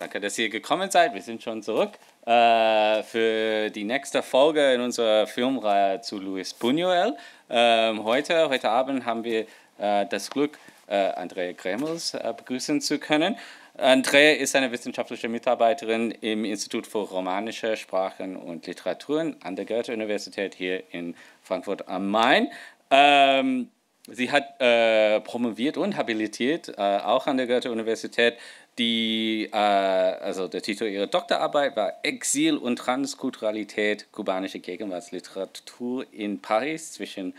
Danke, dass ihr gekommen seid. Wir sind schon zurück äh, für die nächste Folge in unserer Filmreihe zu Luis Buñuel. Ähm, heute, heute Abend haben wir äh, das Glück, äh, Andrea Gremels äh, begrüßen zu können. Andrea ist eine wissenschaftliche Mitarbeiterin im Institut für Romanische Sprachen und Literaturen an der Goethe-Universität hier in Frankfurt am Main. Ähm, sie hat äh, promoviert und habilitiert, äh, auch an der Goethe-Universität, die, äh, also der Titel ihrer Doktorarbeit war Exil und Transkulturalität kubanische Gegenwartsliteratur in Paris zwischen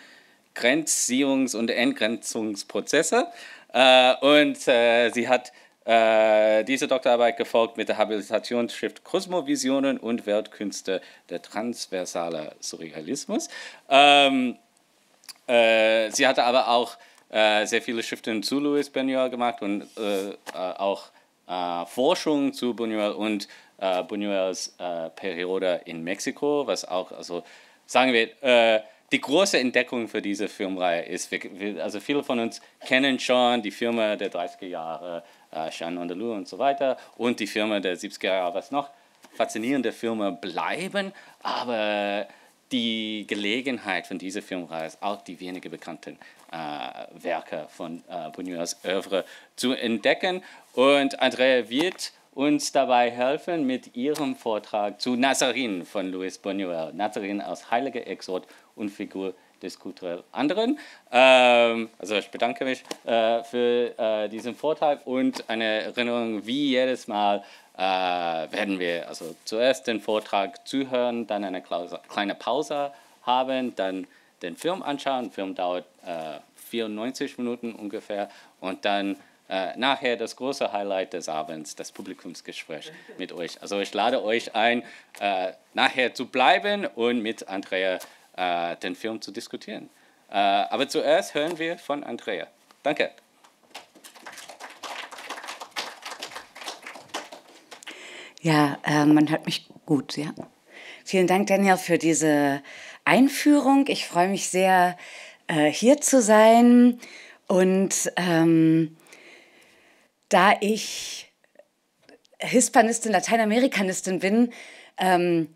Grenzziehungs- und Entgrenzungsprozesse. Äh, und äh, sie hat äh, diese Doktorarbeit gefolgt mit der Habilitationsschrift Kosmovisionen und Weltkünste der transversale Surrealismus. Ähm, äh, sie hatte aber auch äh, sehr viele Schriften zu Louis Benoit gemacht und auch äh, Forschung zu Buñuel und äh, Buñuels äh, Periode in Mexiko, was auch, also sagen wir, äh, die große Entdeckung für diese Filmreihe ist, wir, also viele von uns kennen schon die Firma der 30er Jahre, äh, Jean Andelou und so weiter, und die Firma der 70er Jahre, was noch faszinierende Firma bleiben, aber die Gelegenheit von dieser Filmreihe ist auch die weniger bekannten äh, Werke von äh, Buñuels Oeuvre zu entdecken. Und Andrea wird uns dabei helfen mit ihrem Vortrag zu Nazarin von Luis Buñuel. Nazarin als heiliger Exot und Figur des kulturell anderen. Ähm, also ich bedanke mich äh, für äh, diesen Vortrag und eine Erinnerung, wie jedes Mal äh, werden wir also zuerst den Vortrag zuhören, dann eine kleine Pause haben, dann den Film anschauen. Der Film dauert äh, 94 Minuten ungefähr und dann äh, nachher das große Highlight des Abends, das Publikumsgespräch mit euch. Also ich lade euch ein, äh, nachher zu bleiben und mit Andrea äh, den Film zu diskutieren. Äh, aber zuerst hören wir von Andrea. Danke. Ja, äh, man hört mich gut, ja. Vielen Dank, Daniel, für diese Einführung. Ich freue mich sehr, äh, hier zu sein. Und ähm, da ich Hispanistin, Lateinamerikanistin bin, ähm,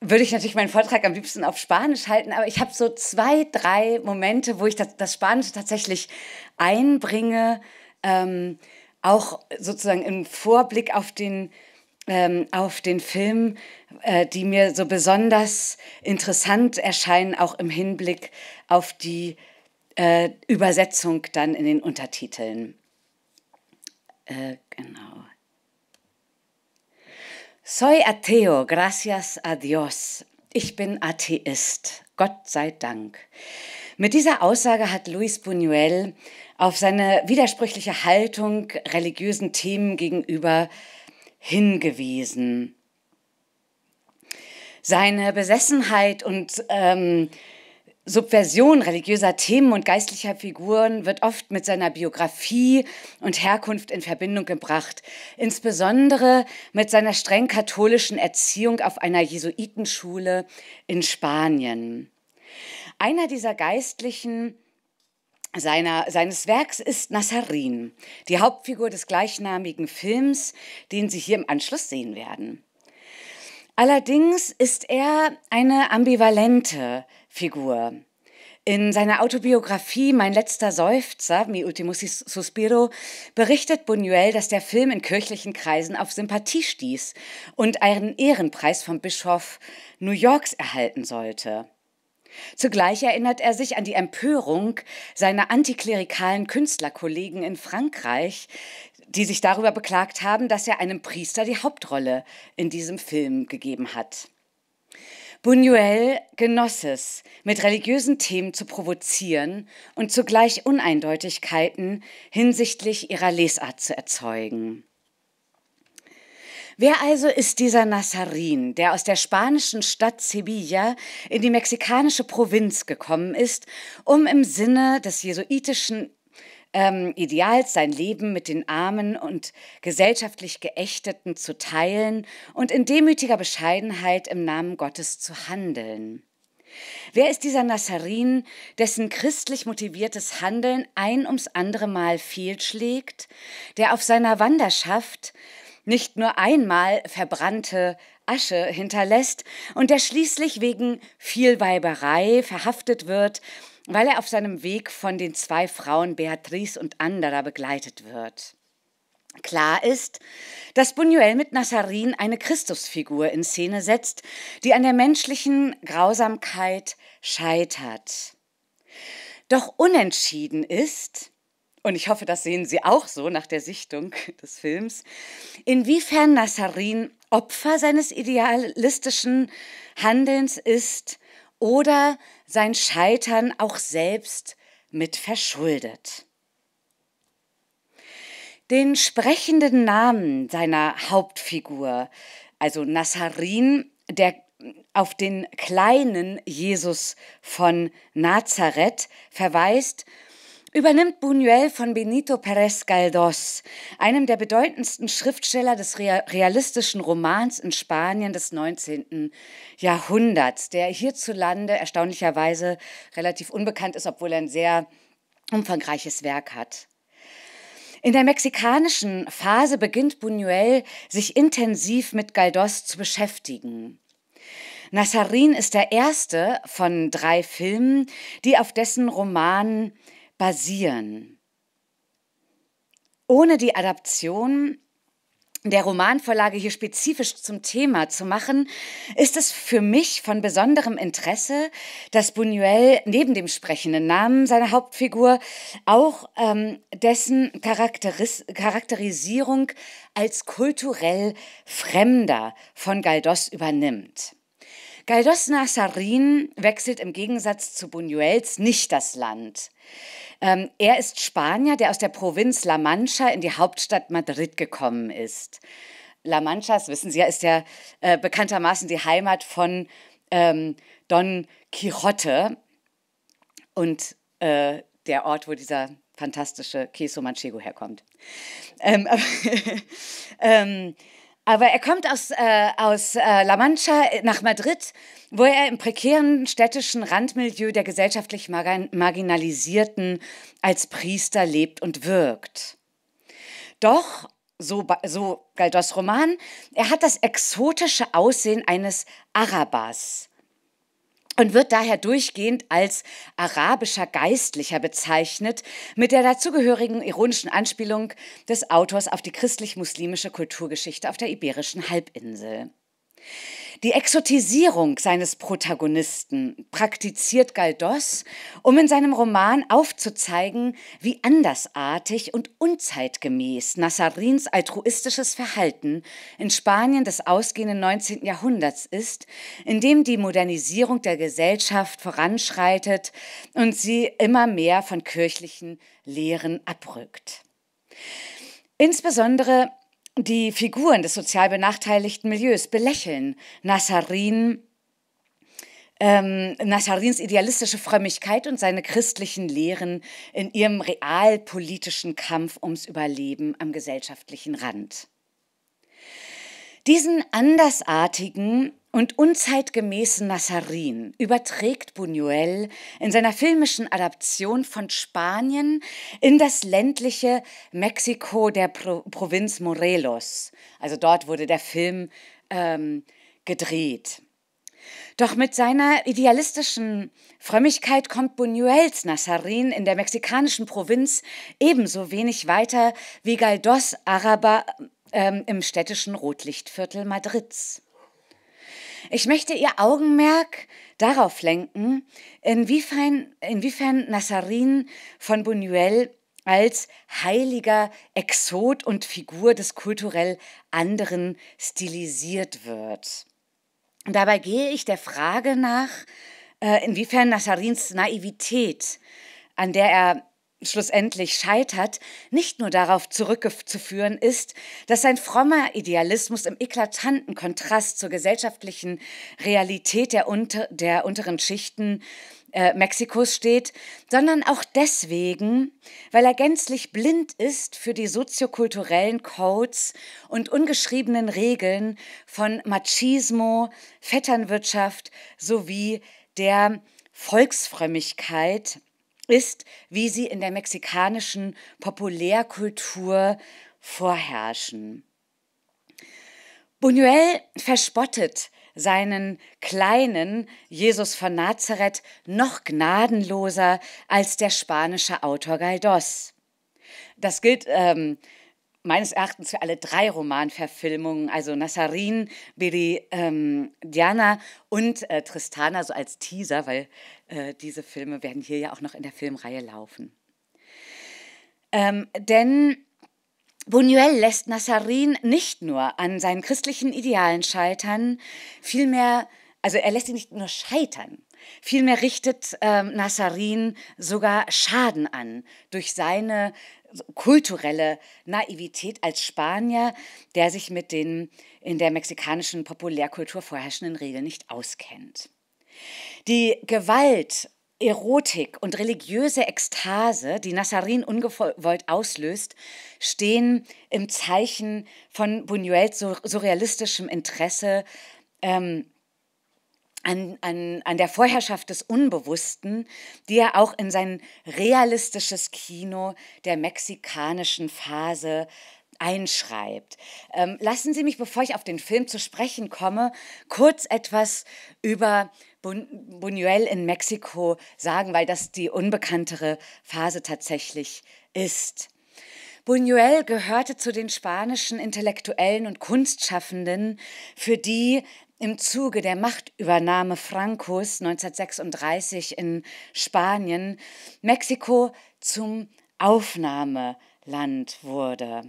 würde ich natürlich meinen Vortrag am liebsten auf Spanisch halten, aber ich habe so zwei, drei Momente, wo ich das, das Spanische tatsächlich einbringe, ähm, auch sozusagen im Vorblick auf den ähm, auf den Film, äh, die mir so besonders interessant erscheinen, auch im Hinblick auf die äh, Übersetzung dann in den Untertiteln. Äh, genau. Soy ateo, gracias a Dios. Ich bin Atheist, Gott sei Dank. Mit dieser Aussage hat Luis Buñuel auf seine widersprüchliche Haltung religiösen Themen gegenüber hingewiesen. Seine Besessenheit und ähm, Subversion religiöser Themen und geistlicher Figuren wird oft mit seiner Biografie und Herkunft in Verbindung gebracht, insbesondere mit seiner streng katholischen Erziehung auf einer Jesuitenschule in Spanien. Einer dieser Geistlichen seiner, seines Werks ist Nassarin, die Hauptfigur des gleichnamigen Films, den Sie hier im Anschluss sehen werden. Allerdings ist er eine ambivalente Figur. In seiner Autobiografie Mein letzter Seufzer, Mi ultimo suspiro, berichtet Buñuel, dass der Film in kirchlichen Kreisen auf Sympathie stieß und einen Ehrenpreis vom Bischof New Yorks erhalten sollte. Zugleich erinnert er sich an die Empörung seiner antiklerikalen Künstlerkollegen in Frankreich, die sich darüber beklagt haben, dass er einem Priester die Hauptrolle in diesem Film gegeben hat. Buñuel genoss es, mit religiösen Themen zu provozieren und zugleich Uneindeutigkeiten hinsichtlich ihrer Lesart zu erzeugen. Wer also ist dieser Nassarin, der aus der spanischen Stadt Sevilla in die mexikanische Provinz gekommen ist, um im Sinne des jesuitischen ähm, Ideals sein Leben mit den Armen und gesellschaftlich Geächteten zu teilen und in demütiger Bescheidenheit im Namen Gottes zu handeln? Wer ist dieser Nassarin, dessen christlich motiviertes Handeln ein ums andere Mal fehlschlägt, der auf seiner Wanderschaft nicht nur einmal verbrannte Asche hinterlässt und der schließlich wegen Vielweiberei verhaftet wird, weil er auf seinem Weg von den zwei Frauen Beatrice und Andara begleitet wird. Klar ist, dass Buñuel mit Nassarin eine Christusfigur in Szene setzt, die an der menschlichen Grausamkeit scheitert. Doch unentschieden ist, und ich hoffe, das sehen Sie auch so nach der Sichtung des Films, inwiefern Nassarin Opfer seines idealistischen Handelns ist oder sein Scheitern auch selbst mit verschuldet. Den sprechenden Namen seiner Hauptfigur, also Nassarin, der auf den kleinen Jesus von Nazareth verweist, übernimmt Buñuel von Benito Pérez Galdós, einem der bedeutendsten Schriftsteller des realistischen Romans in Spanien des 19. Jahrhunderts, der hierzulande erstaunlicherweise relativ unbekannt ist, obwohl er ein sehr umfangreiches Werk hat. In der mexikanischen Phase beginnt Buñuel, sich intensiv mit Galdós zu beschäftigen. Nassarin ist der erste von drei Filmen, die auf dessen Roman basieren. Ohne die Adaption der Romanvorlage hier spezifisch zum Thema zu machen, ist es für mich von besonderem Interesse, dass Buñuel neben dem sprechenden Namen seiner Hauptfigur auch ähm, dessen Charakteris Charakterisierung als kulturell Fremder von Galdos übernimmt. Galdos Nazarin wechselt im Gegensatz zu Buñuels nicht das Land. Ähm, er ist Spanier, der aus der Provinz La Mancha in die Hauptstadt Madrid gekommen ist. La Mancha, das wissen Sie ja, ist ja äh, bekanntermaßen die Heimat von ähm, Don Quixote und äh, der Ort, wo dieser fantastische Queso Manchego herkommt. Ähm, ähm aber er kommt aus, äh, aus äh, La Mancha äh, nach Madrid, wo er im prekären städtischen Randmilieu der gesellschaftlich marginalisierten als Priester lebt und wirkt. Doch, so, so galt das Roman, er hat das exotische Aussehen eines Arabers und wird daher durchgehend als arabischer Geistlicher bezeichnet, mit der dazugehörigen ironischen Anspielung des Autors auf die christlich-muslimische Kulturgeschichte auf der iberischen Halbinsel. Die Exotisierung seines Protagonisten praktiziert Galdos, um in seinem Roman aufzuzeigen, wie andersartig und unzeitgemäß Nassarins altruistisches Verhalten in Spanien des ausgehenden 19. Jahrhunderts ist, in dem die Modernisierung der Gesellschaft voranschreitet und sie immer mehr von kirchlichen Lehren abrückt. Insbesondere die Figuren des sozial benachteiligten Milieus belächeln. Nassarin, ähm, Nassarins idealistische Frömmigkeit und seine christlichen Lehren in ihrem realpolitischen Kampf ums Überleben am gesellschaftlichen Rand. Diesen andersartigen, und unzeitgemäßen Nassarin überträgt Buñuel in seiner filmischen Adaption von Spanien in das ländliche Mexiko der Pro Provinz Morelos. Also dort wurde der Film ähm, gedreht. Doch mit seiner idealistischen Frömmigkeit kommt Buñuels Nassarin in der mexikanischen Provinz ebenso wenig weiter wie Galdós Araber ähm, im städtischen Rotlichtviertel Madrids. Ich möchte Ihr Augenmerk darauf lenken, inwiefern, inwiefern Nassarin von Buñuel als heiliger Exot und Figur des kulturell anderen stilisiert wird. Dabei gehe ich der Frage nach, äh, inwiefern Nassarins Naivität, an der er schlussendlich scheitert, nicht nur darauf zurückzuführen ist, dass sein frommer Idealismus im eklatanten Kontrast zur gesellschaftlichen Realität der, unter, der unteren Schichten äh, Mexikos steht, sondern auch deswegen, weil er gänzlich blind ist für die soziokulturellen Codes und ungeschriebenen Regeln von Machismo, Vetternwirtschaft sowie der Volksfrömmigkeit, ist, wie sie in der mexikanischen Populärkultur vorherrschen. Buñuel verspottet seinen kleinen Jesus von Nazareth noch gnadenloser als der spanische Autor Galdós. Das gilt ähm, meines Erachtens für alle drei Romanverfilmungen, also Nassarin, Biri ähm, Diana und äh, Tristana, so als Teaser, weil äh, diese Filme werden hier ja auch noch in der Filmreihe laufen. Ähm, denn Buñuel lässt Nassarin nicht nur an seinen christlichen Idealen scheitern, vielmehr, also er lässt ihn nicht nur scheitern, vielmehr richtet ähm, Nassarin sogar Schaden an durch seine kulturelle Naivität als Spanier, der sich mit den in der mexikanischen Populärkultur vorherrschenden Regeln nicht auskennt. Die Gewalt, Erotik und religiöse Ekstase, die Nassarin ungewollt auslöst, stehen im Zeichen von Buñuels surrealistischem Interesse ähm, an, an, an der Vorherrschaft des Unbewussten, die er auch in sein realistisches Kino der mexikanischen Phase einschreibt. Ähm, lassen Sie mich, bevor ich auf den Film zu sprechen komme, kurz etwas über Buñuel in Mexiko sagen, weil das die unbekanntere Phase tatsächlich ist. Buñuel gehörte zu den spanischen Intellektuellen und Kunstschaffenden, für die im Zuge der Machtübernahme Francos 1936 in Spanien Mexiko zum Aufnahmeland wurde.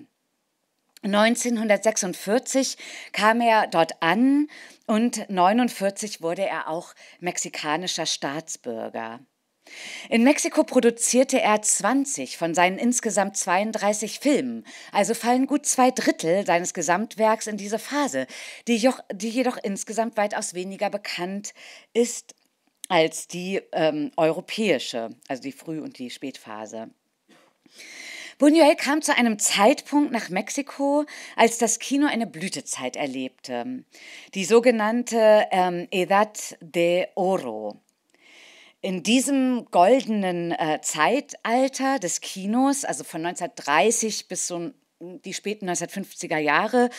1946 kam er dort an und 1949 wurde er auch mexikanischer Staatsbürger. In Mexiko produzierte er 20 von seinen insgesamt 32 Filmen, also fallen gut zwei Drittel seines Gesamtwerks in diese Phase, die, joch, die jedoch insgesamt weitaus weniger bekannt ist als die ähm, europäische, also die Früh- und die Spätphase. Buñuel kam zu einem Zeitpunkt nach Mexiko, als das Kino eine Blütezeit erlebte, die sogenannte ähm, Edad de Oro. In diesem goldenen äh, Zeitalter des Kinos, also von 1930 bis so die späten 1950er Jahre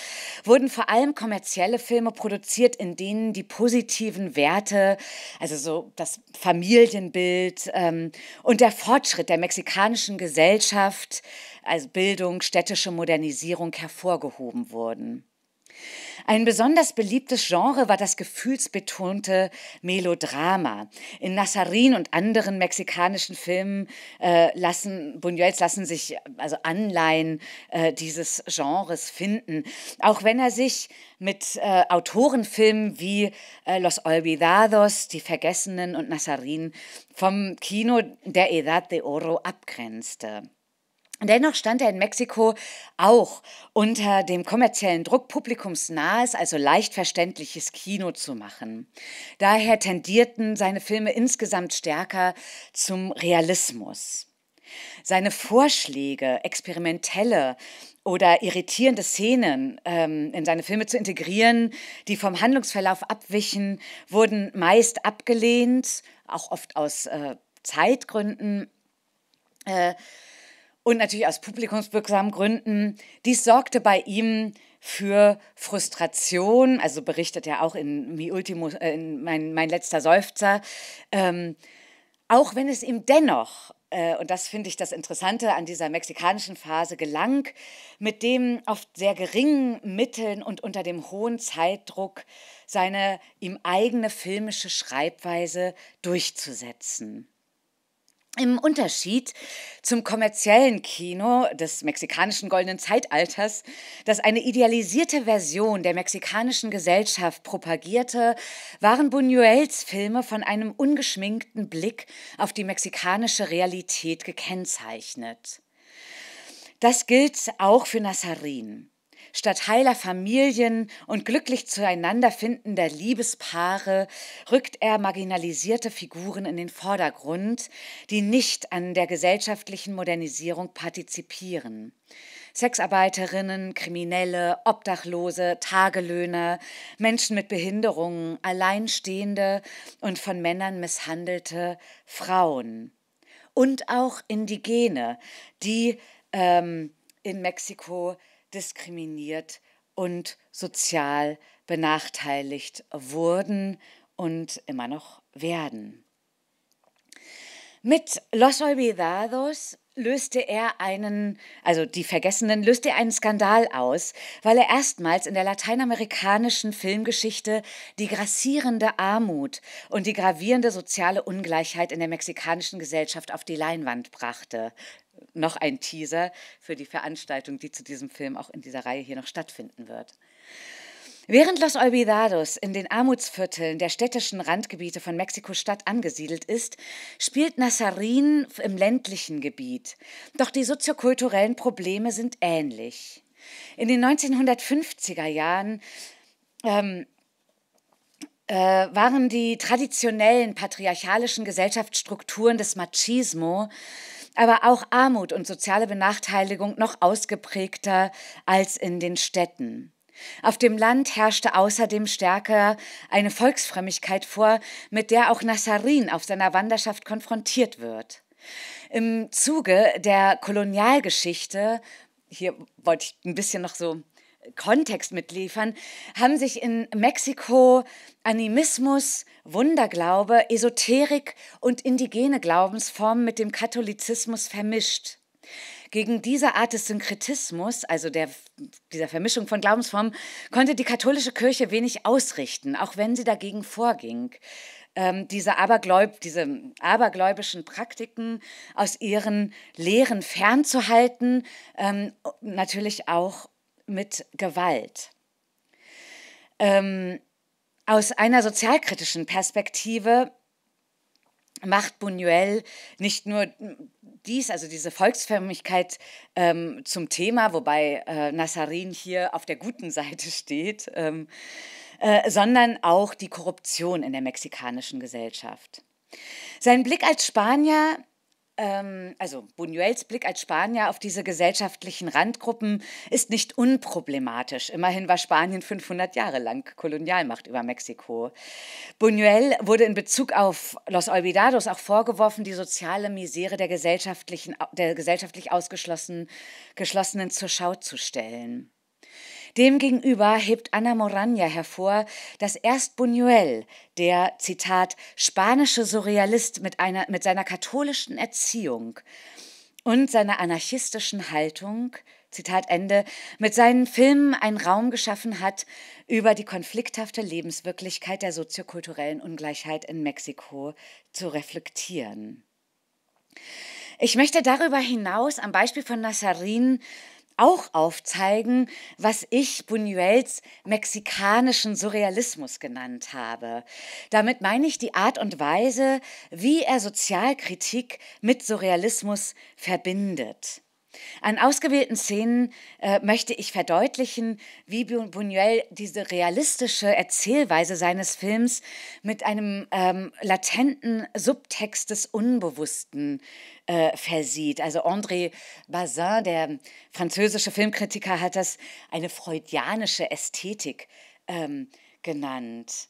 wurden vor allem kommerzielle Filme produziert, in denen die positiven Werte, also so das Familienbild ähm, und der Fortschritt der mexikanischen Gesellschaft, also Bildung, städtische Modernisierung hervorgehoben wurden. Ein besonders beliebtes Genre war das gefühlsbetonte Melodrama. In Nassarin und anderen mexikanischen Filmen äh, lassen Buñuels lassen sich also Anleihen äh, dieses Genres finden, auch wenn er sich mit äh, Autorenfilmen wie äh, Los Olvidados, Die Vergessenen und Nassarin vom Kino der Edad de Oro abgrenzte. Dennoch stand er in Mexiko auch unter dem kommerziellen Druck, publikumsnahes, also leicht verständliches Kino zu machen. Daher tendierten seine Filme insgesamt stärker zum Realismus. Seine Vorschläge, experimentelle oder irritierende Szenen ähm, in seine Filme zu integrieren, die vom Handlungsverlauf abwichen, wurden meist abgelehnt, auch oft aus äh, Zeitgründen. Äh, und natürlich aus publikumswirksamen Gründen. Dies sorgte bei ihm für Frustration, also berichtet er auch in Mi Ultimo, äh, in mein, mein letzter Seufzer, ähm, auch wenn es ihm dennoch, äh, und das finde ich das Interessante an dieser mexikanischen Phase, gelang, mit dem oft sehr geringen Mitteln und unter dem hohen Zeitdruck seine ihm eigene filmische Schreibweise durchzusetzen. Im Unterschied zum kommerziellen Kino des mexikanischen goldenen Zeitalters, das eine idealisierte Version der mexikanischen Gesellschaft propagierte, waren Buñuels Filme von einem ungeschminkten Blick auf die mexikanische Realität gekennzeichnet. Das gilt auch für Nassarin statt heiler Familien und glücklich zueinander findender Liebespaare rückt er marginalisierte Figuren in den Vordergrund, die nicht an der gesellschaftlichen Modernisierung partizipieren. Sexarbeiterinnen, Kriminelle, Obdachlose, Tagelöhner, Menschen mit Behinderungen, Alleinstehende und von Männern misshandelte Frauen. Und auch Indigene, die ähm, in Mexiko diskriminiert und sozial benachteiligt wurden und immer noch werden. Mit Los Olvidados löste er einen, also die Vergessenen, löste er einen Skandal aus, weil er erstmals in der lateinamerikanischen Filmgeschichte die grassierende Armut und die gravierende soziale Ungleichheit in der mexikanischen Gesellschaft auf die Leinwand brachte noch ein Teaser für die Veranstaltung, die zu diesem Film auch in dieser Reihe hier noch stattfinden wird. Während Los Olvidados in den Armutsvierteln der städtischen Randgebiete von Mexiko-Stadt angesiedelt ist, spielt Nazarin im ländlichen Gebiet. Doch die soziokulturellen Probleme sind ähnlich. In den 1950er Jahren ähm, äh, waren die traditionellen patriarchalischen Gesellschaftsstrukturen des Machismo aber auch Armut und soziale Benachteiligung noch ausgeprägter als in den Städten. Auf dem Land herrschte außerdem stärker eine Volksfrömmigkeit vor, mit der auch Nassarin auf seiner Wanderschaft konfrontiert wird. Im Zuge der Kolonialgeschichte, hier wollte ich ein bisschen noch so Kontext mitliefern, haben sich in Mexiko Animismus, Wunderglaube, Esoterik und indigene Glaubensformen mit dem Katholizismus vermischt. Gegen diese Art des Synkretismus, also der, dieser Vermischung von Glaubensformen, konnte die katholische Kirche wenig ausrichten, auch wenn sie dagegen vorging. Ähm, diese, Abergläub diese abergläubischen Praktiken aus ihren Lehren fernzuhalten, ähm, natürlich auch mit Gewalt. Ähm, aus einer sozialkritischen Perspektive macht Buñuel nicht nur dies, also diese Volksförmigkeit ähm, zum Thema, wobei äh, Nassarin hier auf der guten Seite steht, ähm, äh, sondern auch die Korruption in der mexikanischen Gesellschaft. Sein Blick als Spanier ähm, also Buñuels Blick als Spanier auf diese gesellschaftlichen Randgruppen ist nicht unproblematisch. Immerhin war Spanien 500 Jahre lang Kolonialmacht über Mexiko. Buñuel wurde in Bezug auf Los Olvidados auch vorgeworfen, die soziale Misere der, gesellschaftlichen, der gesellschaftlich Ausgeschlossenen zur Schau zu stellen. Demgegenüber hebt Anna Moranja hervor, dass erst Buñuel, der, Zitat, spanische Surrealist mit, einer, mit seiner katholischen Erziehung und seiner anarchistischen Haltung, Zitat Ende, mit seinen Filmen einen Raum geschaffen hat über die konflikthafte Lebenswirklichkeit der soziokulturellen Ungleichheit in Mexiko zu reflektieren. Ich möchte darüber hinaus am Beispiel von Nassarin auch aufzeigen, was ich Buñuels mexikanischen Surrealismus genannt habe. Damit meine ich die Art und Weise, wie er Sozialkritik mit Surrealismus verbindet. An ausgewählten Szenen äh, möchte ich verdeutlichen, wie Buñuel diese realistische Erzählweise seines Films mit einem ähm, latenten Subtext des Unbewussten äh, versieht. Also André Bazin, der französische Filmkritiker, hat das eine freudianische Ästhetik ähm, genannt.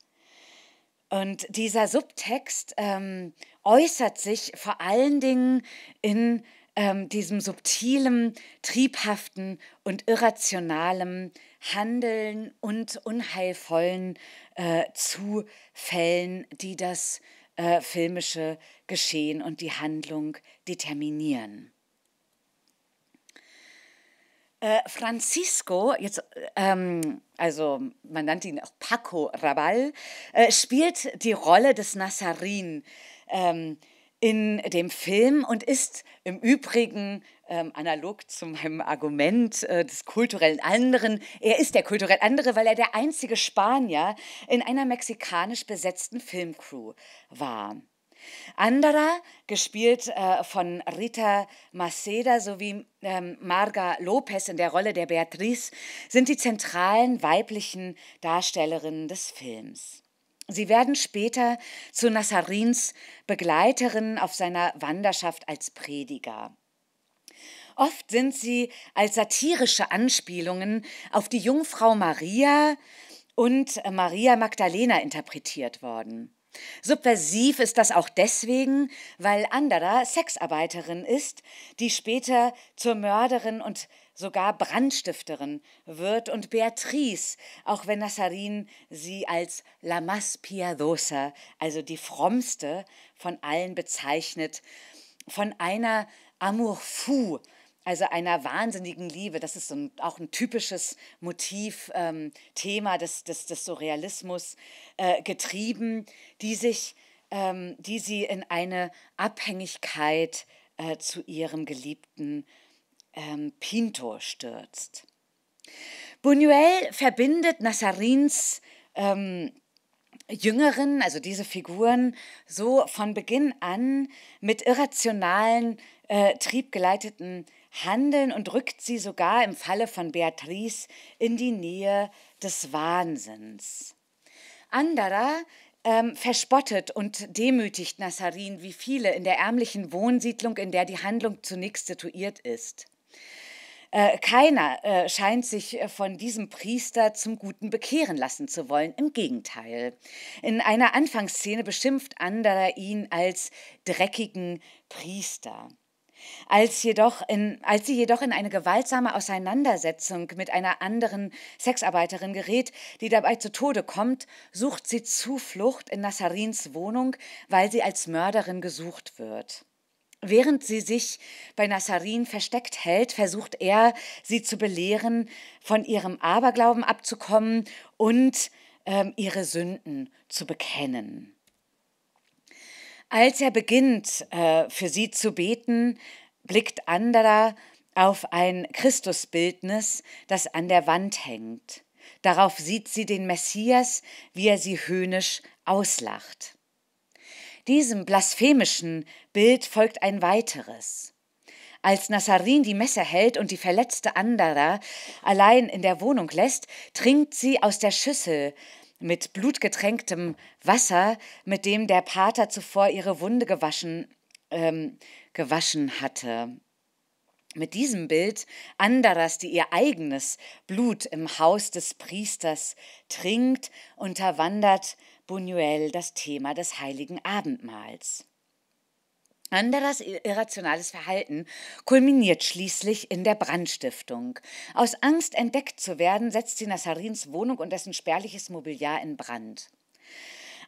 Und dieser Subtext ähm, äußert sich vor allen Dingen in ähm, diesem subtilen, triebhaften und irrationalen Handeln und unheilvollen äh, Zufällen, die das äh, filmische Geschehen und die Handlung determinieren. Äh, Francisco, jetzt, ähm, also man nannte ihn auch Paco Raval, äh, spielt die Rolle des Nassarin, ähm, in dem Film und ist im Übrigen ähm, analog zu meinem Argument äh, des kulturellen Anderen. Er ist der kulturell andere, weil er der einzige Spanier in einer mexikanisch besetzten Filmcrew war. Andara, gespielt äh, von Rita Maceda sowie ähm, Marga Lopez in der Rolle der Beatrice, sind die zentralen weiblichen Darstellerinnen des Films. Sie werden später zu Nassarins Begleiterin auf seiner Wanderschaft als Prediger. Oft sind sie als satirische Anspielungen auf die Jungfrau Maria und Maria Magdalena interpretiert worden. Subversiv ist das auch deswegen, weil Andara Sexarbeiterin ist, die später zur Mörderin und sogar Brandstifterin wird und Beatrice, auch wenn Nassarin sie als la Mas piadosa, also die frommste von allen bezeichnet, von einer amour fou, also einer wahnsinnigen Liebe. Das ist ein, auch ein typisches Motiv, ähm, Thema des, des, des Surrealismus äh, getrieben, die sich, ähm, die sie in eine Abhängigkeit äh, zu ihrem Geliebten äh, ähm, Pinto stürzt. Buñuel verbindet Nassarins ähm, Jüngeren, also diese Figuren, so von Beginn an mit irrationalen, äh, triebgeleiteten Handeln und rückt sie sogar im Falle von Beatrice in die Nähe des Wahnsinns. Anderer ähm, verspottet und demütigt Nassarin wie viele in der ärmlichen Wohnsiedlung, in der die Handlung zunächst situiert ist. Äh, keiner äh, scheint sich äh, von diesem Priester zum Guten bekehren lassen zu wollen. Im Gegenteil. In einer Anfangsszene beschimpft Anderer ihn als dreckigen Priester. Als, jedoch in, als sie jedoch in eine gewaltsame Auseinandersetzung mit einer anderen Sexarbeiterin gerät, die dabei zu Tode kommt, sucht sie Zuflucht in Nassarins Wohnung, weil sie als Mörderin gesucht wird. Während sie sich bei Nassarin versteckt hält, versucht er, sie zu belehren, von ihrem Aberglauben abzukommen und ähm, ihre Sünden zu bekennen. Als er beginnt, äh, für sie zu beten, blickt Andara auf ein Christusbildnis, das an der Wand hängt. Darauf sieht sie den Messias, wie er sie höhnisch auslacht. Diesem blasphemischen Bild folgt ein weiteres. Als Nassarin die Messe hält und die verletzte Andara allein in der Wohnung lässt, trinkt sie aus der Schüssel mit blutgetränktem Wasser, mit dem der Pater zuvor ihre Wunde gewaschen, ähm, gewaschen hatte. Mit diesem Bild Andaras, die ihr eigenes Blut im Haus des Priesters trinkt, unterwandert Buñuel das Thema des heiligen Abendmahls. Anderers irrationales Verhalten kulminiert schließlich in der Brandstiftung. Aus Angst, entdeckt zu werden, setzt sie Nassarins Wohnung und dessen spärliches Mobiliar in Brand.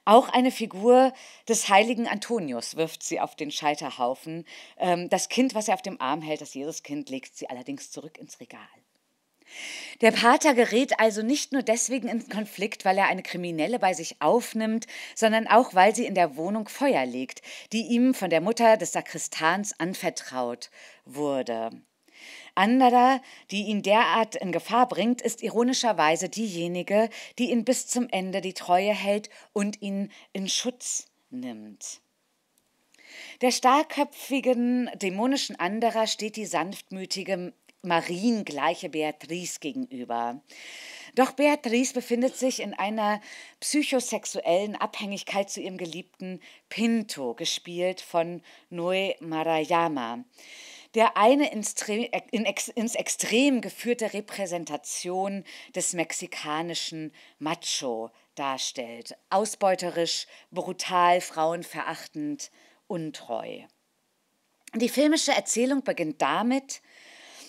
Auch eine Figur des heiligen Antonius wirft sie auf den Scheiterhaufen. Ähm, das Kind, was er auf dem Arm hält, das Jesuskind, legt sie allerdings zurück ins Regal. Der Pater gerät also nicht nur deswegen in Konflikt, weil er eine Kriminelle bei sich aufnimmt, sondern auch, weil sie in der Wohnung Feuer legt, die ihm von der Mutter des Sakristans anvertraut wurde. Anderer, die ihn derart in Gefahr bringt, ist ironischerweise diejenige, die ihn bis zum Ende die Treue hält und ihn in Schutz nimmt. Der starkköpfigen, dämonischen Anderer steht die sanftmütige mariengleiche Beatrice gegenüber. Doch Beatrice befindet sich in einer psychosexuellen Abhängigkeit zu ihrem Geliebten Pinto, gespielt von Noe Marayama. Der eine ins, äh, ins Extrem geführte Repräsentation des mexikanischen Macho darstellt. Ausbeuterisch, brutal, frauenverachtend, untreu. Die filmische Erzählung beginnt damit,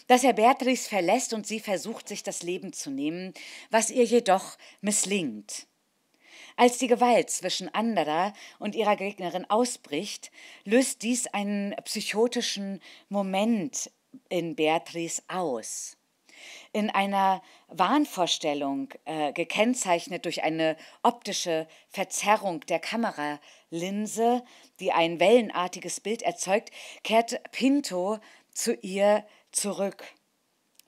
dass er Beatrice verlässt und sie versucht, sich das Leben zu nehmen, was ihr jedoch misslingt. Als die Gewalt zwischen Andra und ihrer Gegnerin ausbricht, löst dies einen psychotischen Moment in Beatrice aus. In einer Wahnvorstellung, äh, gekennzeichnet durch eine optische Verzerrung der Kameralinse, die ein wellenartiges Bild erzeugt, kehrt Pinto zu ihr zurück.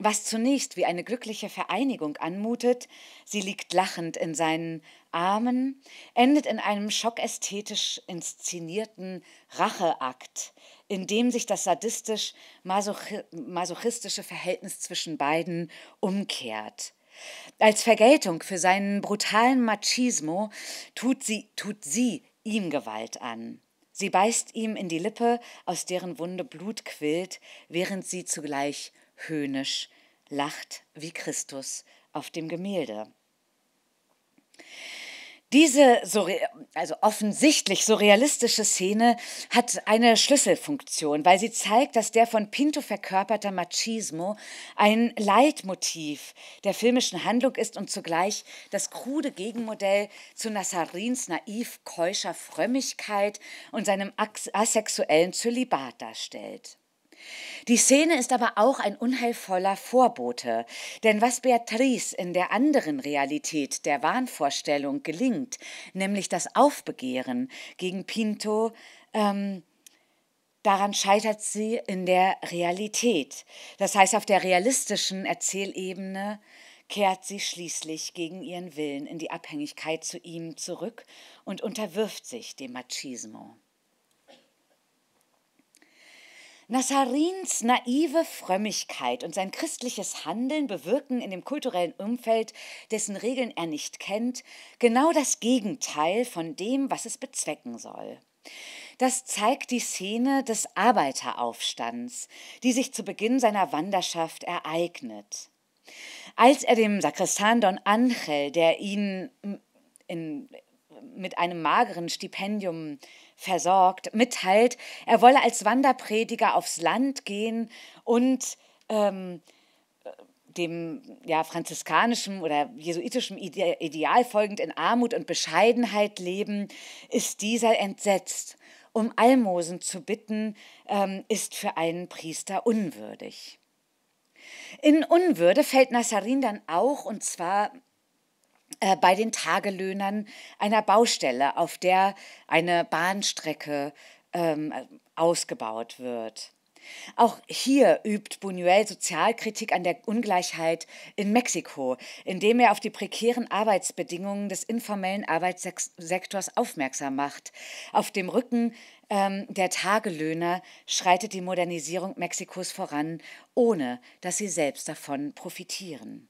Was zunächst wie eine glückliche Vereinigung anmutet, sie liegt lachend in seinen Armen, endet in einem schockästhetisch inszenierten Racheakt, in dem sich das sadistisch-masochistische Verhältnis zwischen beiden umkehrt. Als Vergeltung für seinen brutalen Machismo tut sie, tut sie ihm Gewalt an. Sie beißt ihm in die Lippe, aus deren Wunde Blut quillt, während sie zugleich höhnisch lacht wie Christus auf dem Gemälde. Diese also offensichtlich surrealistische Szene hat eine Schlüsselfunktion, weil sie zeigt, dass der von Pinto verkörperte Machismo ein Leitmotiv der filmischen Handlung ist und zugleich das krude Gegenmodell zu Nassarins naiv keuscher Frömmigkeit und seinem asexuellen Zölibat darstellt. Die Szene ist aber auch ein unheilvoller Vorbote, denn was Beatrice in der anderen Realität der Wahnvorstellung gelingt, nämlich das Aufbegehren gegen Pinto, ähm, daran scheitert sie in der Realität. Das heißt, auf der realistischen Erzählebene kehrt sie schließlich gegen ihren Willen in die Abhängigkeit zu ihm zurück und unterwirft sich dem Machismo. Nassarins naive Frömmigkeit und sein christliches Handeln bewirken in dem kulturellen Umfeld, dessen Regeln er nicht kennt, genau das Gegenteil von dem, was es bezwecken soll. Das zeigt die Szene des Arbeiteraufstands, die sich zu Beginn seiner Wanderschaft ereignet. Als er dem Sakristan Don Angel, der ihn in, mit einem mageren Stipendium versorgt, mitteilt, er wolle als Wanderprediger aufs Land gehen und ähm, dem ja, franziskanischen oder jesuitischen Ideal folgend in Armut und Bescheidenheit leben, ist dieser entsetzt. Um Almosen zu bitten, ähm, ist für einen Priester unwürdig. In Unwürde fällt Nassarin dann auch, und zwar äh, bei den Tagelöhnern einer Baustelle, auf der eine Bahnstrecke ähm, ausgebaut wird. Auch hier übt Buñuel Sozialkritik an der Ungleichheit in Mexiko, indem er auf die prekären Arbeitsbedingungen des informellen Arbeitssektors aufmerksam macht. Auf dem Rücken ähm, der Tagelöhner schreitet die Modernisierung Mexikos voran, ohne dass sie selbst davon profitieren.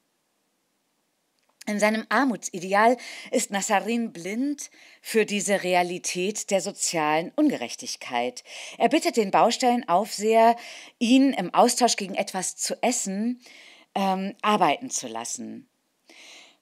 In seinem Armutsideal ist Nassarin blind für diese Realität der sozialen Ungerechtigkeit. Er bittet den Baustellenaufseher, ihn im Austausch gegen etwas zu essen ähm, arbeiten zu lassen.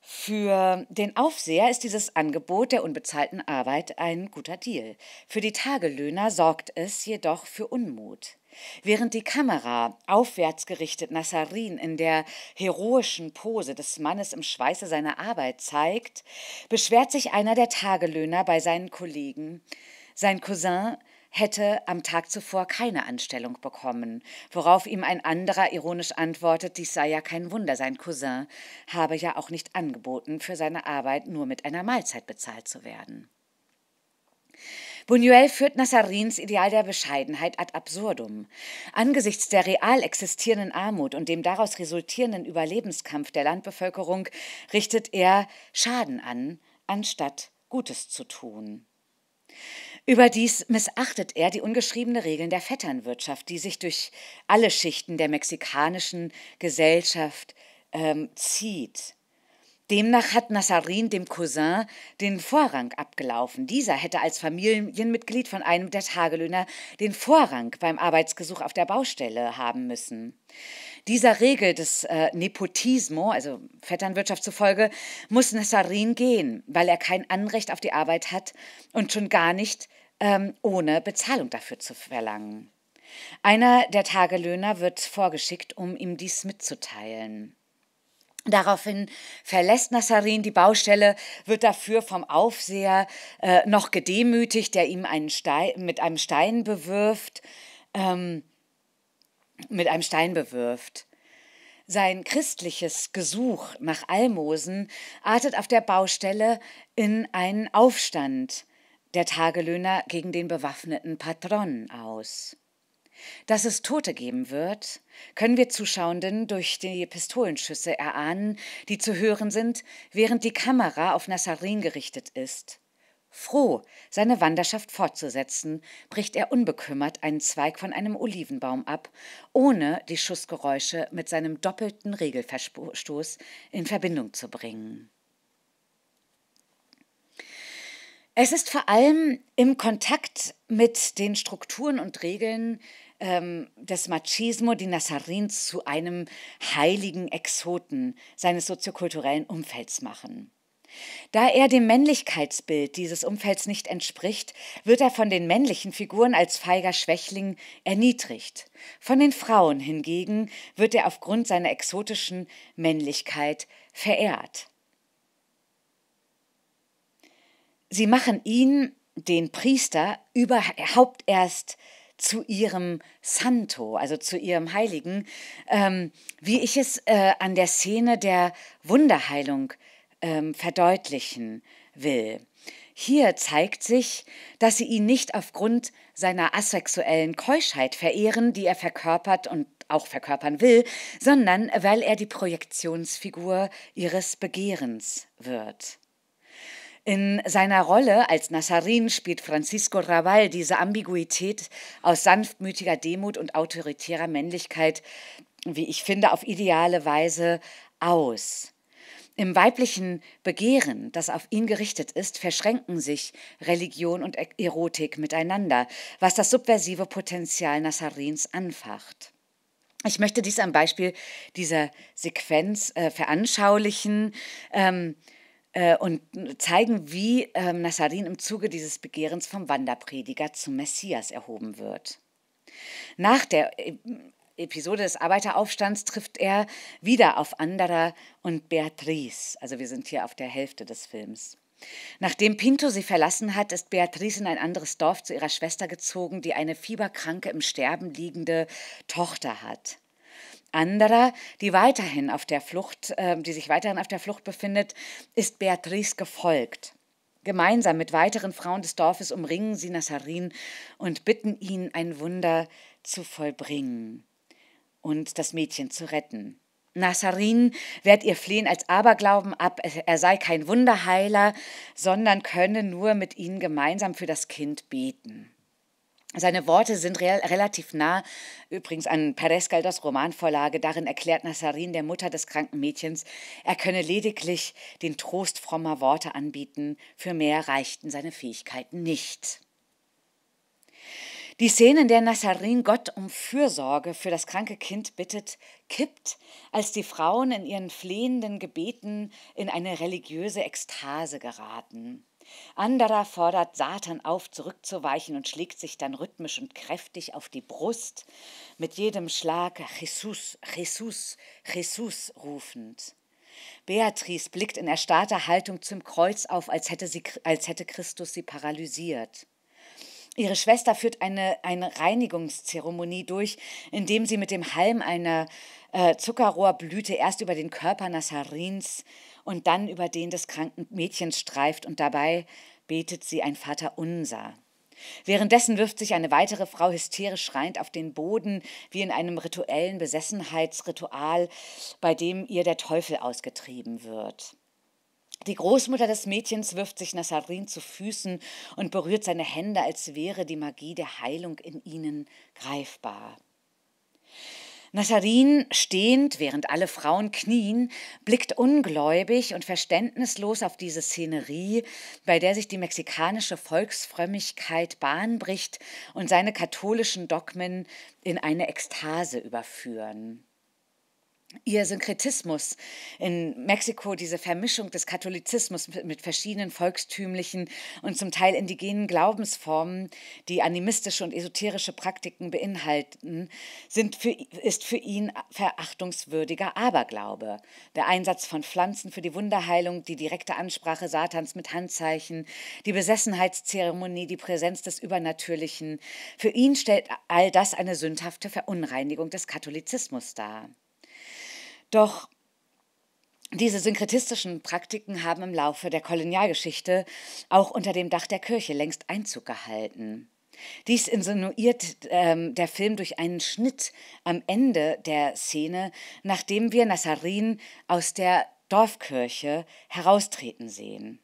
Für den Aufseher ist dieses Angebot der unbezahlten Arbeit ein guter Deal. Für die Tagelöhner sorgt es jedoch für Unmut. Während die Kamera aufwärts gerichtet Nassarin in der heroischen Pose des Mannes im Schweiße seiner Arbeit zeigt, beschwert sich einer der Tagelöhner bei seinen Kollegen. Sein Cousin hätte am Tag zuvor keine Anstellung bekommen, worauf ihm ein anderer ironisch antwortet, dies sei ja kein Wunder, sein Cousin habe ja auch nicht angeboten, für seine Arbeit nur mit einer Mahlzeit bezahlt zu werden. Buñuel führt Nassarins Ideal der Bescheidenheit ad absurdum. Angesichts der real existierenden Armut und dem daraus resultierenden Überlebenskampf der Landbevölkerung richtet er Schaden an, anstatt Gutes zu tun. Überdies missachtet er die ungeschriebenen Regeln der Vetternwirtschaft, die sich durch alle Schichten der mexikanischen Gesellschaft ähm, zieht. Demnach hat Nassarin dem Cousin den Vorrang abgelaufen. Dieser hätte als Familienmitglied von einem der Tagelöhner den Vorrang beim Arbeitsgesuch auf der Baustelle haben müssen. Dieser Regel des äh, Nepotismo, also Vetternwirtschaft zufolge, muss Nassarin gehen, weil er kein Anrecht auf die Arbeit hat und schon gar nicht ähm, ohne Bezahlung dafür zu verlangen. Einer der Tagelöhner wird vorgeschickt, um ihm dies mitzuteilen. Daraufhin verlässt Nassarin die Baustelle, wird dafür vom Aufseher äh, noch gedemütigt, der ihm einen Stein, mit einem Stein bewirft. Ähm, mit einem Stein bewirft. Sein christliches Gesuch nach Almosen artet auf der Baustelle in einen Aufstand der Tagelöhner gegen den bewaffneten Patron aus. Dass es Tote geben wird, können wir Zuschauenden durch die Pistolenschüsse erahnen, die zu hören sind, während die Kamera auf Nassarin gerichtet ist. Froh, seine Wanderschaft fortzusetzen, bricht er unbekümmert einen Zweig von einem Olivenbaum ab, ohne die Schussgeräusche mit seinem doppelten Regelverstoß in Verbindung zu bringen. Es ist vor allem im Kontakt mit den Strukturen und Regeln ähm, des Machismo die Nasarins zu einem heiligen Exoten seines soziokulturellen Umfelds machen. Da er dem Männlichkeitsbild dieses Umfelds nicht entspricht, wird er von den männlichen Figuren als feiger Schwächling erniedrigt. Von den Frauen hingegen wird er aufgrund seiner exotischen Männlichkeit verehrt. Sie machen ihn, den Priester, überhaupt erst zu ihrem Santo, also zu ihrem Heiligen, ähm, wie ich es äh, an der Szene der Wunderheilung ähm, verdeutlichen will. Hier zeigt sich, dass sie ihn nicht aufgrund seiner asexuellen Keuschheit verehren, die er verkörpert und auch verkörpern will, sondern weil er die Projektionsfigur ihres Begehrens wird. In seiner Rolle als Nassarin spielt Francisco Raval diese Ambiguität aus sanftmütiger Demut und autoritärer Männlichkeit, wie ich finde, auf ideale Weise aus. Im weiblichen Begehren, das auf ihn gerichtet ist, verschränken sich Religion und e- Erotik miteinander, was das subversive Potenzial Nassarins anfacht. Ich möchte dies am Beispiel dieser Sequenz äh, veranschaulichen. Ähm, äh, und zeigen, wie äh, Nassarin im Zuge dieses Begehrens vom Wanderprediger zum Messias erhoben wird. Nach der äh, Episode des Arbeiteraufstands trifft er wieder auf Andara und Beatrice. Also wir sind hier auf der Hälfte des Films. Nachdem Pinto sie verlassen hat, ist Beatrice in ein anderes Dorf zu ihrer Schwester gezogen, die eine fieberkranke, im Sterben liegende Tochter hat anderer, die weiterhin auf der Flucht, ähm, die sich weiterhin auf der Flucht befindet, ist Beatrice gefolgt. Gemeinsam mit weiteren Frauen des Dorfes umringen sie Nazarin und bitten ihn, ein Wunder zu vollbringen und das Mädchen zu retten. Nazarin wehrt ihr Flehen als Aberglauben ab, er sei kein Wunderheiler, sondern könne nur mit ihnen gemeinsam für das Kind beten. Seine Worte sind re relativ nah, übrigens an Perez Galdos Romanvorlage. Darin erklärt Nassarin der Mutter des kranken Mädchens, er könne lediglich den Trost frommer Worte anbieten. Für mehr reichten seine Fähigkeiten nicht. Die Szene, in der Nassarin Gott um Fürsorge für das kranke Kind bittet, kippt, als die Frauen in ihren flehenden Gebeten in eine religiöse Ekstase geraten. Anderer fordert Satan auf, zurückzuweichen und schlägt sich dann rhythmisch und kräftig auf die Brust, mit jedem Schlag Jesus, Jesus, Jesus rufend. Beatrice blickt in erstarrter Haltung zum Kreuz auf, als hätte, sie, als hätte Christus sie paralysiert. Ihre Schwester führt eine, eine Reinigungszeremonie durch, indem sie mit dem Halm einer äh, Zuckerrohrblüte erst über den Körper Nazarins und dann über den des kranken Mädchens streift und dabei betet sie ein Vaterunser. Währenddessen wirft sich eine weitere Frau hysterisch schreiend auf den Boden, wie in einem rituellen Besessenheitsritual, bei dem ihr der Teufel ausgetrieben wird. Die Großmutter des Mädchens wirft sich Nassarin zu Füßen und berührt seine Hände, als wäre die Magie der Heilung in ihnen greifbar. Nazarin, stehend, während alle Frauen knien, blickt ungläubig und verständnislos auf diese Szenerie, bei der sich die mexikanische Volksfrömmigkeit Bahn bricht und seine katholischen Dogmen in eine Ekstase überführen ihr Synkretismus in Mexiko, diese Vermischung des Katholizismus mit verschiedenen volkstümlichen und zum Teil indigenen Glaubensformen, die animistische und esoterische Praktiken beinhalten, sind für, ist für ihn verachtungswürdiger Aberglaube. Der Einsatz von Pflanzen für die Wunderheilung, die direkte Ansprache Satans mit Handzeichen, die Besessenheitszeremonie, die Präsenz des Übernatürlichen, für ihn stellt all das eine sündhafte Verunreinigung des Katholizismus dar. Doch diese synkretistischen Praktiken haben im Laufe der Kolonialgeschichte auch unter dem Dach der Kirche längst Einzug gehalten. Dies insinuiert ähm, der Film durch einen Schnitt am Ende der Szene, nachdem wir Nassarin aus der Dorfkirche heraustreten sehen.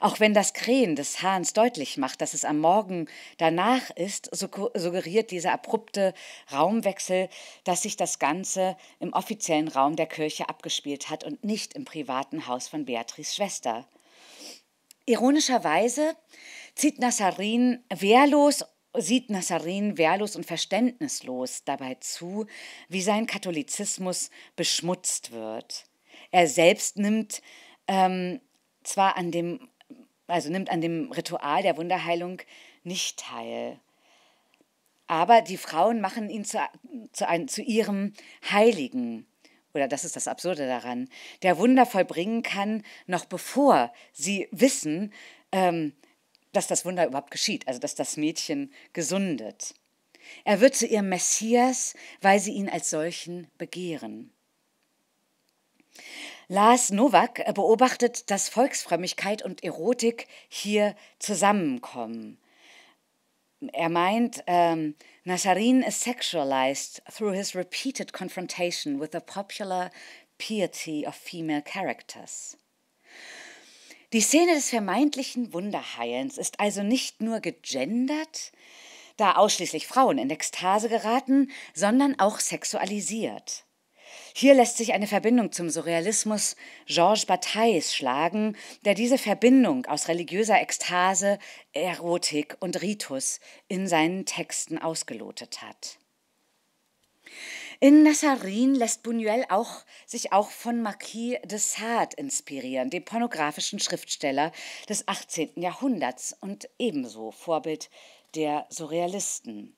Auch wenn das Krähen des Hahns deutlich macht, dass es am Morgen danach ist, suggeriert dieser abrupte Raumwechsel, dass sich das Ganze im offiziellen Raum der Kirche abgespielt hat und nicht im privaten Haus von Beatrice Schwester. Ironischerweise zieht Nassarin wehrlos sieht Nassarin wehrlos und verständnislos dabei zu, wie sein Katholizismus beschmutzt wird. Er selbst nimmt ähm, zwar an dem, also nimmt an dem Ritual der Wunderheilung nicht teil. Aber die Frauen machen ihn zu, zu, ein, zu ihrem Heiligen. Oder das ist das Absurde daran, der Wunder vollbringen kann, noch bevor sie wissen, ähm, dass das Wunder überhaupt geschieht, also dass das Mädchen gesundet. Er wird zu ihrem Messias, weil sie ihn als solchen begehren. Lars Nowak beobachtet, dass Volksfrömmigkeit und Erotik hier zusammenkommen. Er meint, ähm, Nazarin is sexualized through his repeated confrontation with the popular piety of female characters. Die Szene des vermeintlichen Wunderheilens ist also nicht nur gegendert, da ausschließlich Frauen in Ekstase geraten, sondern auch sexualisiert. Hier lässt sich eine Verbindung zum Surrealismus Georges Batailles schlagen, der diese Verbindung aus religiöser Ekstase, Erotik und Ritus in seinen Texten ausgelotet hat. In Nassarin lässt Buñuel auch, sich auch von Marquis de Sade inspirieren, dem pornografischen Schriftsteller des 18. Jahrhunderts und ebenso Vorbild der Surrealisten.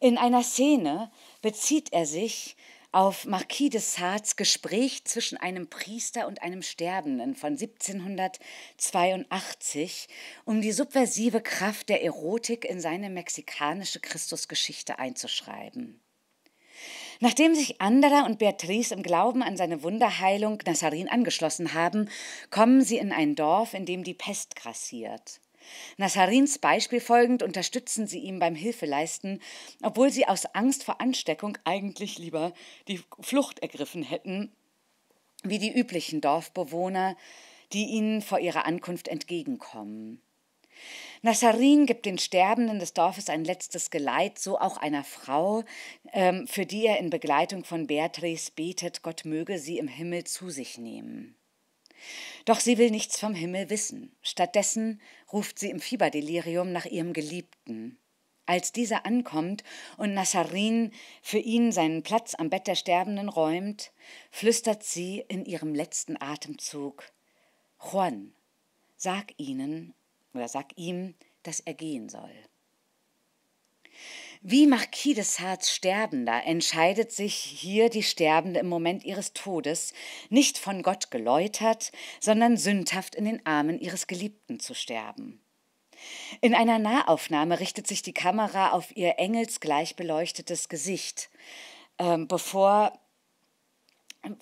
In einer Szene bezieht er sich auf Marquis de Sades Gespräch zwischen einem Priester und einem Sterbenden von 1782, um die subversive Kraft der Erotik in seine mexikanische Christusgeschichte einzuschreiben. Nachdem sich Andera und Beatrice im Glauben an seine Wunderheilung Nassarin angeschlossen haben, kommen sie in ein Dorf, in dem die Pest grassiert. Nassarins Beispiel folgend unterstützen sie ihm beim Hilfeleisten, obwohl sie aus Angst vor Ansteckung eigentlich lieber die Flucht ergriffen hätten, wie die üblichen Dorfbewohner, die ihnen vor ihrer Ankunft entgegenkommen. Nassarin gibt den Sterbenden des Dorfes ein letztes Geleit, so auch einer Frau, ähm, für die er in Begleitung von Beatrice betet, Gott möge sie im Himmel zu sich nehmen. Doch sie will nichts vom Himmel wissen. Stattdessen ruft sie im Fieberdelirium nach ihrem Geliebten. Als dieser ankommt und Nassarin für ihn seinen Platz am Bett der Sterbenden räumt, flüstert sie in ihrem letzten Atemzug: Juan, sag ihnen oder sag ihm, dass er gehen soll. Wie Marquis des Harz Sterbender entscheidet sich hier die Sterbende im Moment ihres Todes, nicht von Gott geläutert, sondern sündhaft in den Armen ihres Geliebten zu sterben. In einer Nahaufnahme richtet sich die Kamera auf ihr engelsgleich beleuchtetes Gesicht, äh, bevor,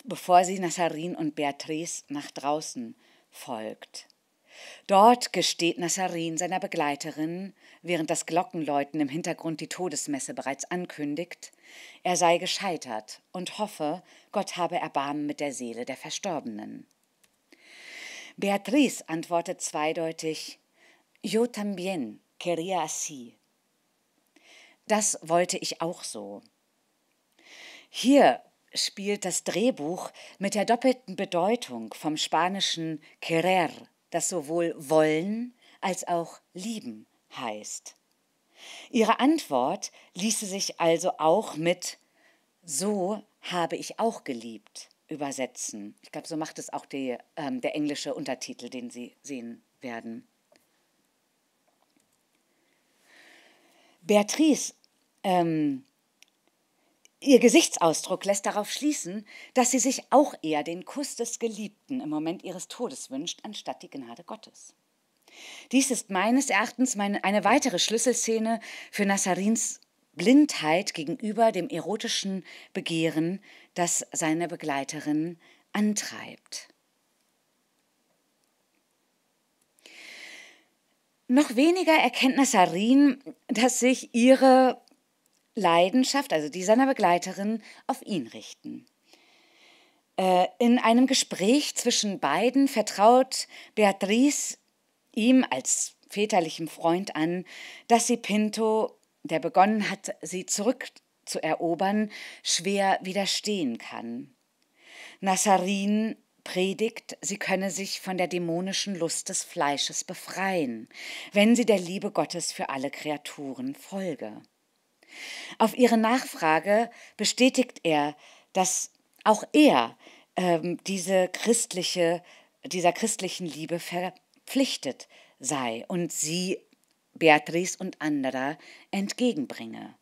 bevor sie Nassarin und Beatrice nach draußen folgt. Dort gesteht Nassarin seiner Begleiterin, während das Glockenläuten im Hintergrund die Todesmesse bereits ankündigt, er sei gescheitert und hoffe, Gott habe Erbarmen mit der Seele der Verstorbenen. Beatrice antwortet zweideutig Yo también quería así. Das wollte ich auch so. Hier spielt das Drehbuch mit der doppelten Bedeutung vom spanischen querer, das sowohl wollen als auch lieben heißt. Ihre Antwort ließe sich also auch mit So habe ich auch geliebt übersetzen. Ich glaube, so macht es auch die, ähm, der englische Untertitel, den Sie sehen werden. Beatrice, ähm, ihr Gesichtsausdruck lässt darauf schließen, dass sie sich auch eher den Kuss des Geliebten im Moment ihres Todes wünscht, anstatt die Gnade Gottes. Dies ist meines Erachtens meine, eine weitere Schlüsselszene für Nassarins Blindheit gegenüber dem erotischen Begehren, das seine Begleiterin antreibt. Noch weniger erkennt Nassarin, dass sich ihre Leidenschaft, also die seiner Begleiterin, auf ihn richten. Äh, in einem Gespräch zwischen beiden vertraut Beatrice ihm als väterlichem Freund an, dass sie Pinto, der begonnen hat, sie zurückzuerobern, schwer widerstehen kann. Nassarin predigt, sie könne sich von der dämonischen Lust des Fleisches befreien, wenn sie der Liebe Gottes für alle Kreaturen folge. Auf ihre Nachfrage bestätigt er, dass auch er ähm, diese christliche, dieser christlichen Liebe ver, verpflichtet sei und sie, Beatrice und anderer, entgegenbringe.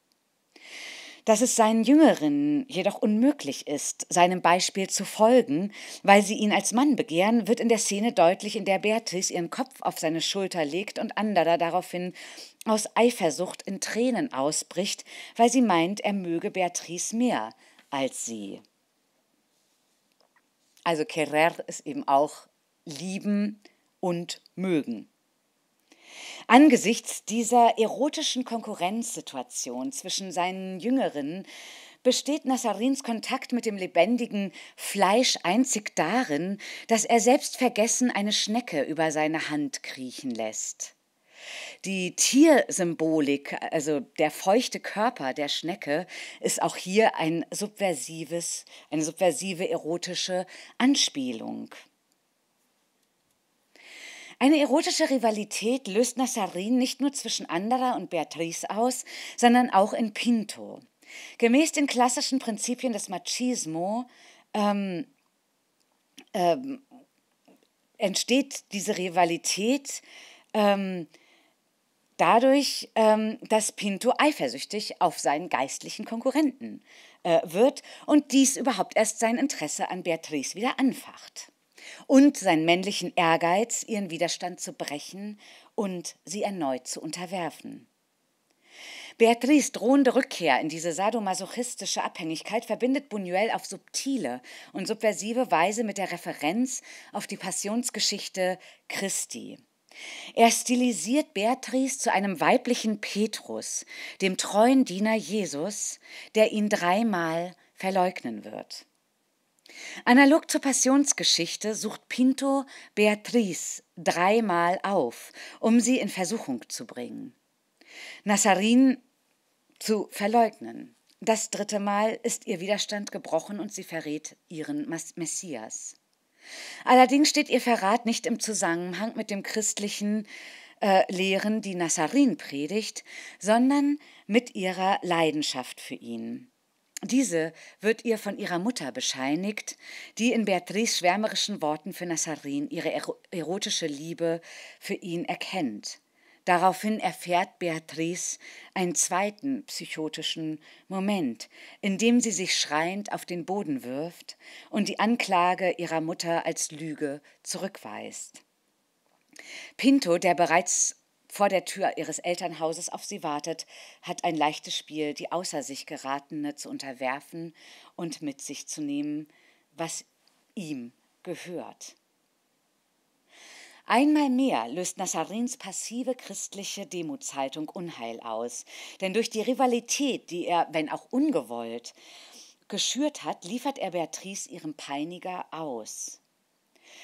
Dass es seinen Jüngeren jedoch unmöglich ist, seinem Beispiel zu folgen, weil sie ihn als Mann begehren, wird in der Szene deutlich, in der Beatrice ihren Kopf auf seine Schulter legt und anderer daraufhin aus Eifersucht in Tränen ausbricht, weil sie meint, er möge Beatrice mehr als sie. Also Querer ist eben auch lieben, und mögen. Angesichts dieser erotischen Konkurrenzsituation zwischen seinen Jüngeren besteht Nassarins Kontakt mit dem lebendigen Fleisch einzig darin, dass er selbst vergessen eine Schnecke über seine Hand kriechen lässt. Die Tiersymbolik, also der feuchte Körper der Schnecke, ist auch hier ein subversives, eine subversive erotische Anspielung. Eine erotische Rivalität löst Nassarin nicht nur zwischen Andara und Beatrice aus, sondern auch in Pinto. Gemäß den klassischen Prinzipien des Machismo ähm, ähm, entsteht diese Rivalität ähm, dadurch, ähm, dass Pinto eifersüchtig auf seinen geistlichen Konkurrenten äh, wird und dies überhaupt erst sein Interesse an Beatrice wieder anfacht und seinen männlichen Ehrgeiz, ihren Widerstand zu brechen und sie erneut zu unterwerfen. Beatrice drohende Rückkehr in diese sadomasochistische Abhängigkeit verbindet Buñuel auf subtile und subversive Weise mit der Referenz auf die Passionsgeschichte Christi. Er stilisiert Beatrice zu einem weiblichen Petrus, dem treuen Diener Jesus, der ihn dreimal verleugnen wird. Analog zur Passionsgeschichte sucht Pinto Beatrice dreimal auf, um sie in Versuchung zu bringen. Nassarin zu verleugnen. Das dritte Mal ist ihr Widerstand gebrochen und sie verrät ihren Messias. Allerdings steht ihr Verrat nicht im Zusammenhang mit dem christlichen äh, Lehren, die Nassarin predigt, sondern mit ihrer Leidenschaft für ihn. Diese wird ihr von ihrer Mutter bescheinigt, die in Beatrice schwärmerischen Worten für Nassarin ihre erotische Liebe für ihn erkennt. Daraufhin erfährt Beatrice einen zweiten psychotischen Moment, in dem sie sich schreiend auf den Boden wirft und die Anklage ihrer Mutter als Lüge zurückweist. Pinto, der bereits vor der Tür ihres Elternhauses auf sie wartet, hat ein leichtes Spiel, die außer sich geratene zu unterwerfen und mit sich zu nehmen, was ihm gehört. Einmal mehr löst Nassarins passive christliche Demutshaltung Unheil aus, denn durch die Rivalität, die er, wenn auch ungewollt, geschürt hat, liefert er Beatrice ihrem Peiniger aus.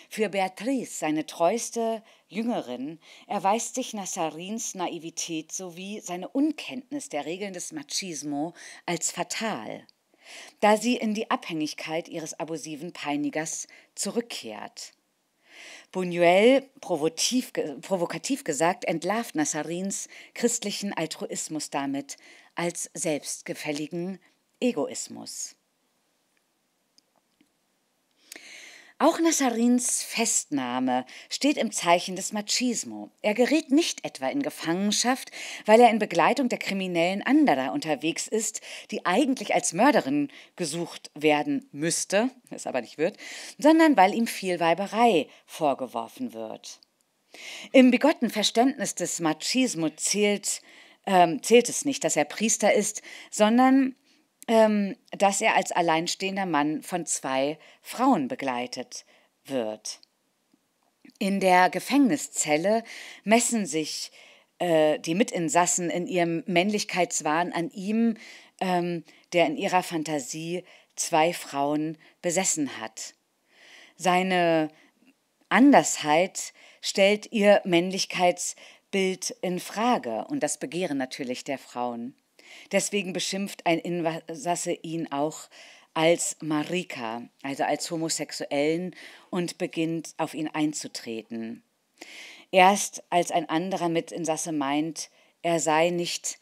Für Beatrice, seine treueste Jüngerin, erweist sich Nassarins Naivität sowie seine Unkenntnis der Regeln des Machismo als fatal, da sie in die Abhängigkeit ihres abusiven Peinigers zurückkehrt. Buñuel, provokativ gesagt, entlarvt Nassarins christlichen Altruismus damit als selbstgefälligen Egoismus. Auch Nassarins Festnahme steht im Zeichen des Machismo. Er gerät nicht etwa in Gefangenschaft, weil er in Begleitung der kriminellen Andara unterwegs ist, die eigentlich als Mörderin gesucht werden müsste, es aber nicht wird, sondern weil ihm viel Weiberei vorgeworfen wird. Im bigotten Verständnis des Machismo zählt, ähm, zählt es nicht, dass er Priester ist, sondern ähm, dass er als alleinstehender Mann von zwei Frauen begleitet wird. In der Gefängniszelle messen sich äh, die Mitinsassen in ihrem Männlichkeitswahn an ihm, ähm, der in ihrer Fantasie zwei Frauen besessen hat. Seine Andersheit stellt ihr Männlichkeitsbild in Frage und das Begehren natürlich der Frauen. Deswegen beschimpft ein Insasse ihn auch als Marika, also als Homosexuellen, und beginnt auf ihn einzutreten. Erst als ein anderer Mitinsasse meint, er sei nicht,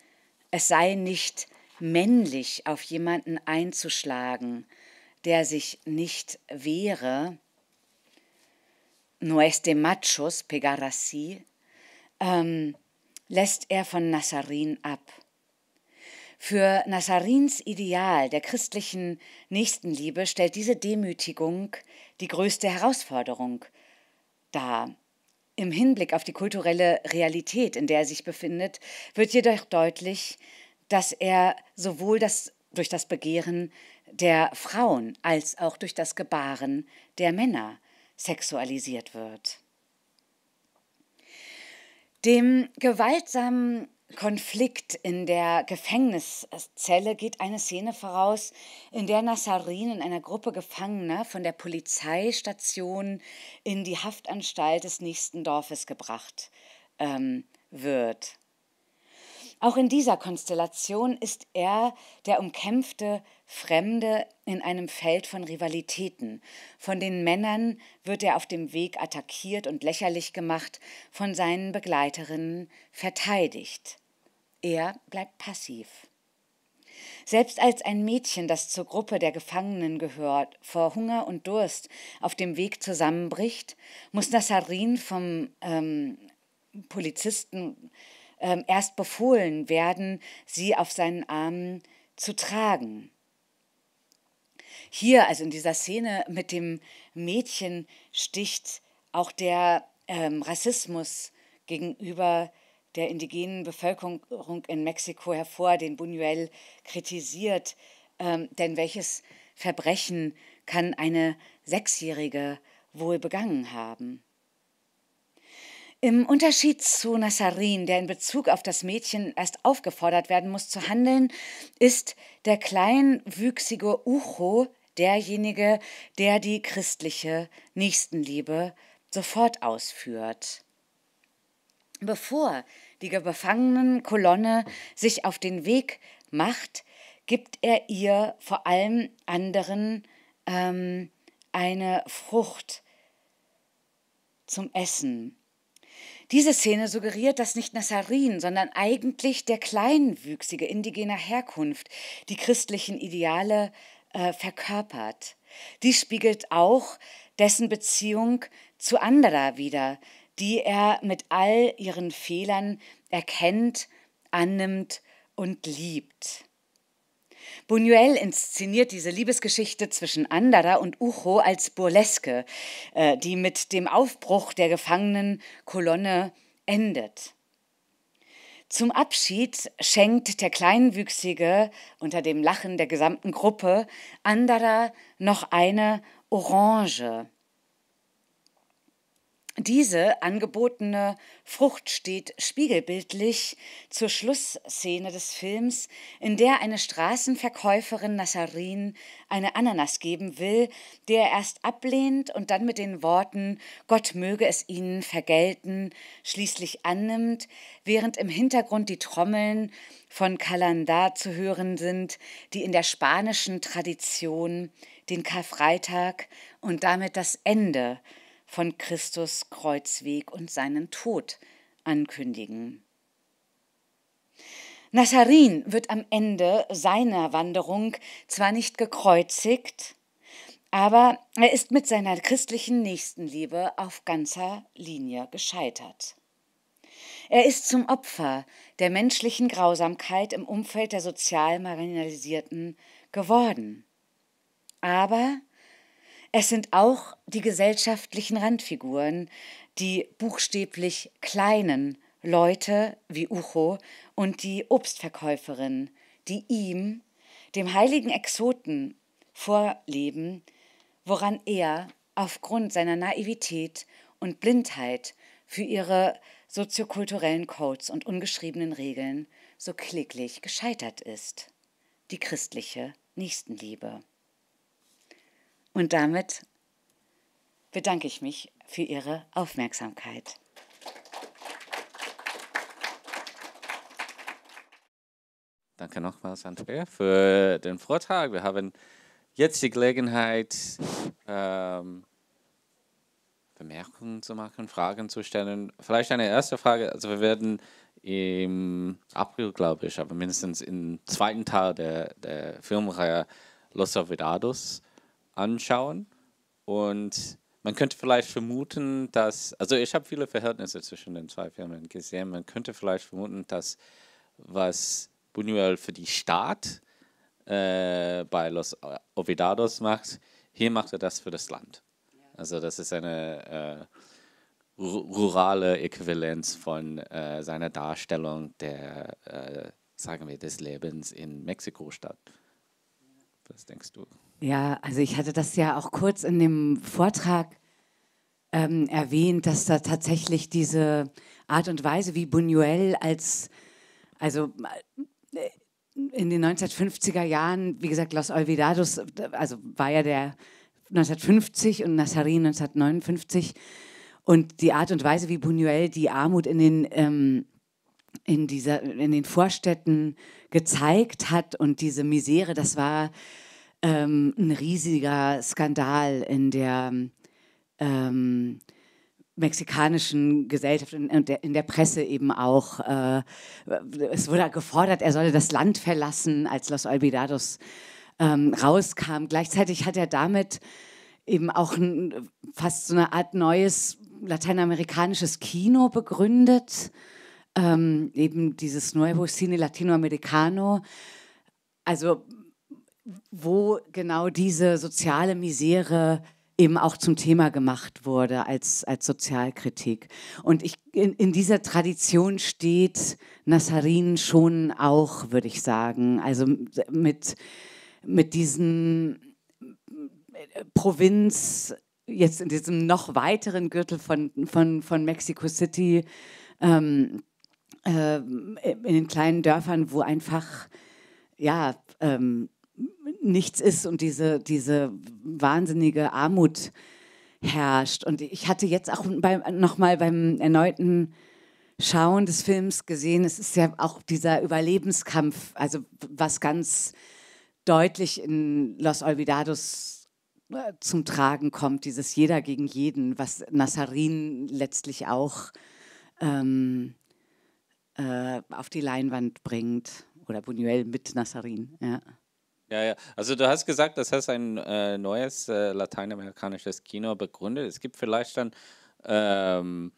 es sei nicht männlich, auf jemanden einzuschlagen, der sich nicht wehre, no es de machos pegarasi, ähm, lässt er von Nassarin ab. Für Nazarins Ideal der christlichen Nächstenliebe stellt diese Demütigung die größte Herausforderung dar. Im Hinblick auf die kulturelle Realität, in der er sich befindet, wird jedoch deutlich, dass er sowohl das, durch das Begehren der Frauen als auch durch das Gebaren der Männer sexualisiert wird. Dem gewaltsamen Konflikt in der Gefängniszelle geht eine Szene voraus, in der Nassarin in einer Gruppe Gefangener von der Polizeistation in die Haftanstalt des nächsten Dorfes gebracht ähm, wird. Auch in dieser Konstellation ist er der umkämpfte Fremde in einem Feld von Rivalitäten. Von den Männern wird er auf dem Weg attackiert und lächerlich gemacht, von seinen Begleiterinnen verteidigt. Er bleibt passiv. Selbst als ein Mädchen, das zur Gruppe der Gefangenen gehört, vor Hunger und Durst auf dem Weg zusammenbricht, muss Nassarin vom ähm, Polizisten ähm, erst befohlen werden, sie auf seinen Armen zu tragen. Hier, also in dieser Szene mit dem Mädchen, sticht auch der ähm, Rassismus gegenüber der indigenen Bevölkerung in Mexiko hervor, den Buñuel kritisiert. Ähm, denn welches Verbrechen kann eine Sechsjährige wohl begangen haben? Im Unterschied zu Nassarin, der in Bezug auf das Mädchen erst aufgefordert werden muss zu handeln, ist der kleinwüchsige Ucho derjenige, der die christliche Nächstenliebe sofort ausführt. Bevor die Kolonne sich auf den Weg macht, gibt er ihr vor allem anderen ähm, eine Frucht zum Essen. Diese Szene suggeriert, dass nicht Nassarin, sondern eigentlich der Kleinwüchsige indigener Herkunft die christlichen Ideale äh, verkörpert. Dies spiegelt auch dessen Beziehung zu anderer wider, die er mit all ihren Fehlern erkennt, annimmt und liebt. Buñuel inszeniert diese Liebesgeschichte zwischen Andara und Ucho als Burleske, äh, die mit dem Aufbruch der gefangenen Kolonne endet. Zum Abschied schenkt der Kleinwüchsige unter dem Lachen der gesamten Gruppe Andara noch eine Orange. Diese angebotene Frucht steht spiegelbildlich zur Schlussszene des Films, in der eine Straßenverkäuferin Nassarin eine Ananas geben will, die er erst ablehnt und dann mit den Worten Gott möge es ihnen vergelten schließlich annimmt, während im Hintergrund die Trommeln von Kalandar zu hören sind, die in der spanischen Tradition den Karfreitag und damit das Ende von Christus Kreuzweg und seinen Tod ankündigen. Nassarin wird am Ende seiner Wanderung zwar nicht gekreuzigt, aber er ist mit seiner christlichen Nächstenliebe auf ganzer Linie gescheitert. Er ist zum Opfer der menschlichen Grausamkeit im Umfeld der sozial marginalisierten geworden. Aber es sind auch die gesellschaftlichen Randfiguren, die buchstäblich kleinen Leute wie Ucho und die Obstverkäuferin, die ihm, dem heiligen Exoten, vorleben, woran er aufgrund seiner Naivität und Blindheit für ihre soziokulturellen Codes und ungeschriebenen Regeln so kläglich gescheitert ist. Die christliche Nächstenliebe. Und damit bedanke ich mich für Ihre Aufmerksamkeit. Danke nochmals, Andrea, für den Vortrag. Wir haben jetzt die Gelegenheit, ähm, Bemerkungen zu machen, Fragen zu stellen. Vielleicht eine erste Frage. Also wir werden im April, glaube ich, aber mindestens im zweiten Teil der, der Filmreihe Los Olvidados anschauen und man könnte vielleicht vermuten, dass, also ich habe viele Verhältnisse zwischen den zwei Filmen gesehen, man könnte vielleicht vermuten, dass was Buñuel für die Stadt äh, bei Los Ovidados macht, hier macht er das für das Land. Also das ist eine äh, rurale Äquivalenz von äh, seiner Darstellung der, äh, sagen wir, des Lebens in Mexiko-Stadt. Was denkst du? Ja, also ich hatte das ja auch kurz in dem Vortrag ähm, erwähnt, dass da tatsächlich diese Art und Weise, wie Buñuel als, also äh, in den 1950er Jahren, wie gesagt, Los Olvidados, also war ja der 1950 und Nassarin 1959 und die Art und Weise, wie Buñuel die Armut in den ähm, in, dieser, in den Vorstädten gezeigt hat. Und diese Misere, das war ähm, ein riesiger Skandal in der ähm, mexikanischen Gesellschaft und in, der Presse eben auch. Äh, es wurde gefordert, er solle das Land verlassen, als Los Olvidados ähm, rauskam. Gleichzeitig hat er damit eben auch ein, fast so eine Art neues lateinamerikanisches Kino begründet ähm, eben dieses Nuevo Cine Latinoamericano, also wo genau diese soziale Misere eben auch zum Thema gemacht wurde als, als Sozialkritik. Und ich, in, in dieser Tradition steht Nassarin schon auch, würde ich sagen, also mit, mit diesen äh, Provinz, jetzt in diesem noch weiteren Gürtel von, von, von Mexico City, ähm, äh, in den kleinen Dörfern, wo einfach ja ähm, nichts ist und diese, diese wahnsinnige Armut herrscht. Und ich hatte jetzt auch beim, nochmal beim erneuten Schauen des Films gesehen, es ist ja auch dieser Überlebenskampf, also was ganz deutlich in Los Olvidados äh, zum Tragen kommt, dieses Jeder gegen jeden, was Nassarin letztlich auch ähm, äh, auf die Leinwand bringt. Oder Buñuel mit Nassarin. Ja. Ja, ja. Also du hast gesagt, das heißt ein äh, neues äh, lateinamerikanisches Kino begründet. Es gibt vielleicht dann ähm,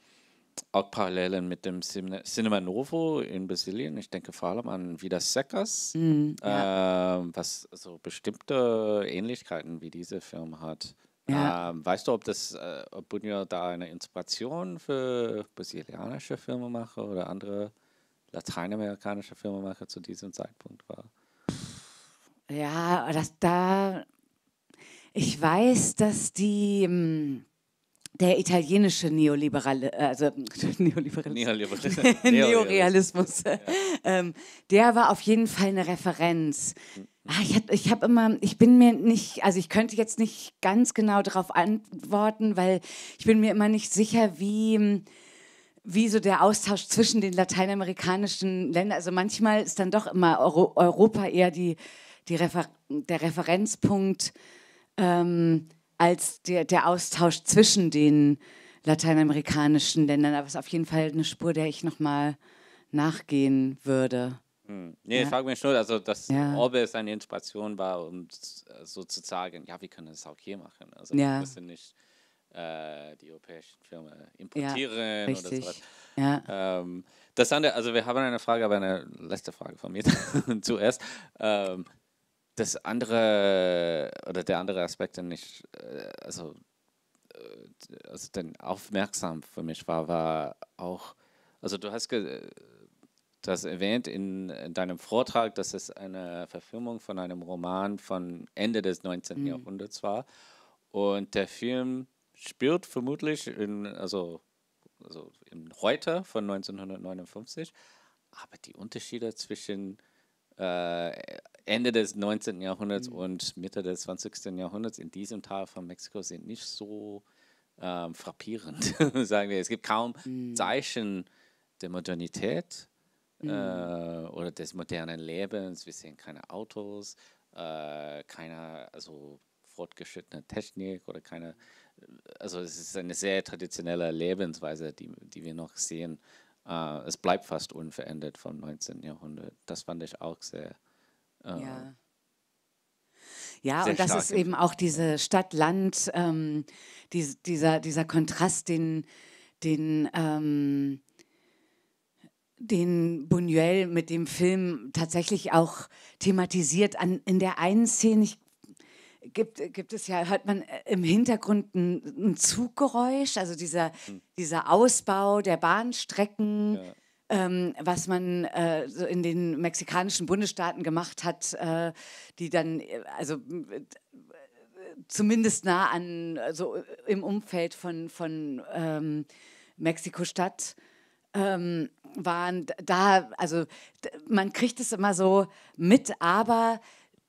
auch Parallelen mit dem Cinema Novo in Brasilien. Ich denke vor allem an Vida Secas, mm, ja. äh, was so bestimmte Ähnlichkeiten wie diese Film hat. Ja. Ähm, weißt du, ob das äh, ob Buñuel da eine Inspiration für brasilianische Filmemacher oder andere lateinamerikanische Filmemacher zu diesem Zeitpunkt war? Ja, das, da, ich weiß, dass die, hm, der italienische Neoliberale, also Neoliberalismus, Neoliberalismus. Neorealismus, ja. ähm, der war auf jeden Fall eine Referenz. Hm. Ach, ich habe ich hab immer, ich bin mir nicht, also ich könnte jetzt nicht ganz genau darauf antworten, weil ich bin mir immer nicht sicher, wie hm, wie so der Austausch zwischen den lateinamerikanischen Ländern. Also manchmal ist dann doch immer Euro Europa eher die, die Refer der Referenzpunkt ähm, als der, der Austausch zwischen den lateinamerikanischen Ländern. Aber es ist auf jeden Fall eine Spur, der ich nochmal nachgehen würde. Hm. Nee, ja. ich frage mich nur, also dass ja. Orbe seine Inspiration war, um äh, so zu sagen, ja, wir können das auch hier machen. Also ja. wir müssen nicht äh, die europäischen Firmen äh, importieren ja, oder sowas. Ja. Ähm, das andere, also wir haben eine Frage, aber eine letzte Frage von mir zuerst. Ähm, das andere äh, oder der andere Aspekt, den ich, äh, also, also den aufmerksam für mich war, war auch, also du hast das erwähnt in, in, deinem Vortrag, dass es eine Verfilmung von einem Roman von Ende des 19. Mhm. Jahrhunderts war und der Film spürt vermutlich in, also, also im Reuter von 1959, aber die Unterschiede zwischen äh, Ende des 19. Jahrhunderts mhm. und Mitte des 20. Jahrhunderts in diesem Teil von Mexiko sind nicht so ähm, frappierend, sagen wir. Es gibt kaum mhm. Zeichen der Modernität äh, mhm. äh, oder des modernen Lebens. Wir sehen keine Autos, äh, keine also fortgeschrittene Technik oder keine also es ist eine sehr traditionelle Lebensweise, die, die wir noch sehen. Uh, es bleibt fast unverändert vom 19. Jahrhundert. Das fand ich auch sehr. Uh, ja. Ja, sehr und das ist eben auch diese Stadt-Land, ähm, die, dieser, dieser Kontrast, den, den, ähm, den Buñuel mit dem Film tatsächlich auch thematisiert. An, in der einen Szene, ich gibt, gibt es ja, hört man äh, im Hintergrund ein, ein Zuggeräusch, also dieser, hm. dieser Ausbau der Bahnstrecken, ja. ähm, was man äh, so in den mexikanischen Bundesstaaten gemacht hat, äh, die dann, äh, also äh, zumindest nah an, also im Umfeld von, von ähm, Mexiko-Stadt ähm, waren, da, also man kriegt es immer so mit, aber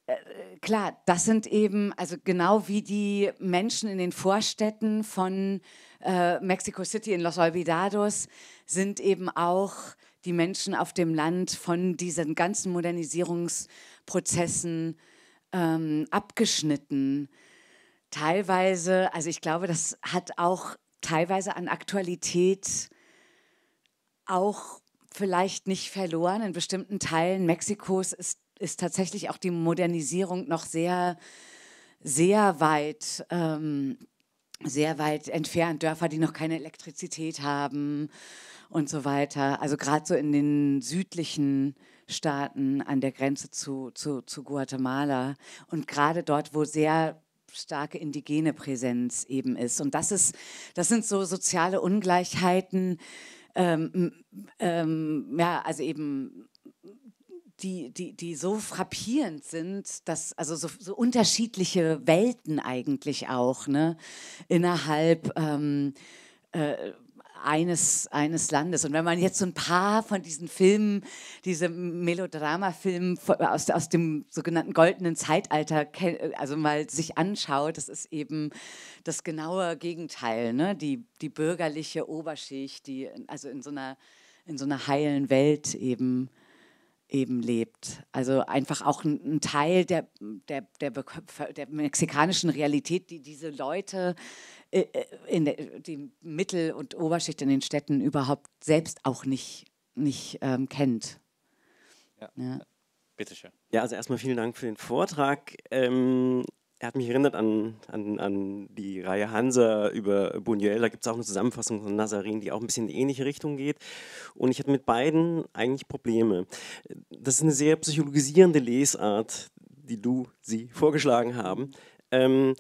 äh, klar, das sind eben, also genau wie die Menschen in den Vorstädten von äh, Mexico City in Los Olvidados, sind eben auch die Menschen auf dem Land von diesen ganzen Modernisierungsprozessen ähm, abgeschnitten. Teilweise, also ich glaube, das hat auch teilweise an Aktualität auch vielleicht nicht verloren. In bestimmten Teilen Mexikos ist ist tatsächlich auch die Modernisierung noch sehr, sehr weit. Ähm, sehr weit entfernt, Dörfer, die noch keine Elektrizität haben und so weiter. Also gerade so in den südlichen Staaten an der Grenze zu, zu, zu Guatemala und gerade dort, wo sehr starke indigene Präsenz eben ist. Und das, ist, das sind so soziale Ungleichheiten, ähm, ähm, ja, also eben die, die, die so frappierend sind, dass, also so, so unterschiedliche Welten eigentlich auch, ne, innerhalb ähm, äh, eines, eines Landes. Und wenn man jetzt so ein paar von diesen Filmen, diese Melodrama-Filmen aus, aus dem sogenannten goldenen Zeitalter, äh, also mal sich anschaut, das ist eben das genaue Gegenteil. Ne? Die, die bürgerliche Oberschicht, die also in so einer, in so einer heilen Welt eben eben lebt. Also einfach auch ein, ein Teil der, der, der, der, mexikanischen Realität, die diese Leute, äh, äh, in der, die Mittel- und Oberschicht in den Städten überhaupt selbst auch nicht, nicht ähm, kennt. Ja. ja. Bitteschön. Ja, also erstmal vielen Dank für den Vortrag. Ähm, er hat mich erinnert an, an, an die Reihe Hansa über Buñuel. Da gibt es auch eine Zusammenfassung von Nazarin, die auch ein bisschen in die ähnliche Richtung geht. Und ich hatte mit beiden eigentlich Probleme. Das ist eine sehr psychologisierende Lesart, die du sie vorgeschlagen haben. Ähm,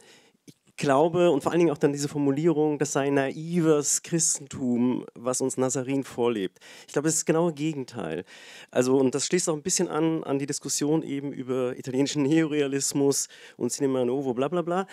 glaube und vor allen Dingen auch dann diese Formulierung, das sei naives Christentum, was uns Nazarin vorlebt. Ich glaube, das ist genau das Gegenteil. Also, und das schließt auch ein bisschen an an die Diskussion eben über italienischen Neorealismus und Cinema Novo, bla bla bla.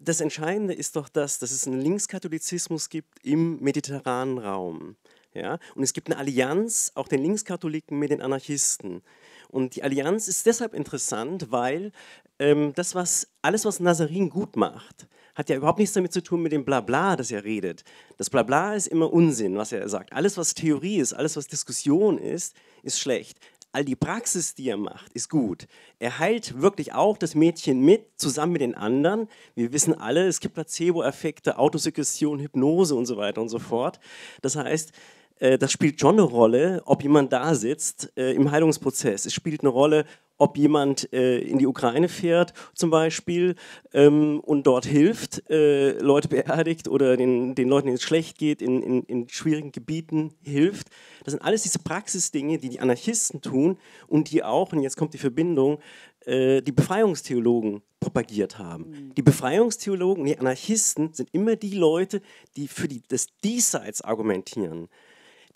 Das Entscheidende ist doch das, dass es einen Linkskatholizismus gibt im mediterranen Raum. Ja? Und es gibt eine Allianz, auch den Linkskatholiken mit den Anarchisten. Und die Allianz ist deshalb interessant, weil ähm, das, was, alles, was Nazarin gut macht, hat ja überhaupt nichts damit zu tun mit dem Blabla, das er redet. Das Blabla ist immer Unsinn, was er sagt. Alles, was Theorie ist, alles, was Diskussion ist, ist schlecht. All die Praxis, die er macht, ist gut. Er heilt wirklich auch das Mädchen mit, zusammen mit den anderen. Wir wissen alle, es gibt Placebo-Effekte, Autosuggestion, Hypnose und so weiter und so fort. Das heißt, äh, das spielt schon eine Rolle, ob jemand da sitzt äh, im Heilungsprozess. Es spielt eine Rolle, ob jemand äh, in die Ukraine fährt zum Beispiel ähm, und dort hilft, äh, Leute beerdigt oder den, den Leuten, denen es schlecht geht, in, in, in, schwierigen Gebieten hilft. Das sind alles diese Praxisdinge, die die Anarchisten tun und die auch, und jetzt kommt die Verbindung, äh, die Befreiungstheologen propagiert haben. Mhm. Die Befreiungstheologen, die Anarchisten sind immer die Leute, die für die, das Diesseits argumentieren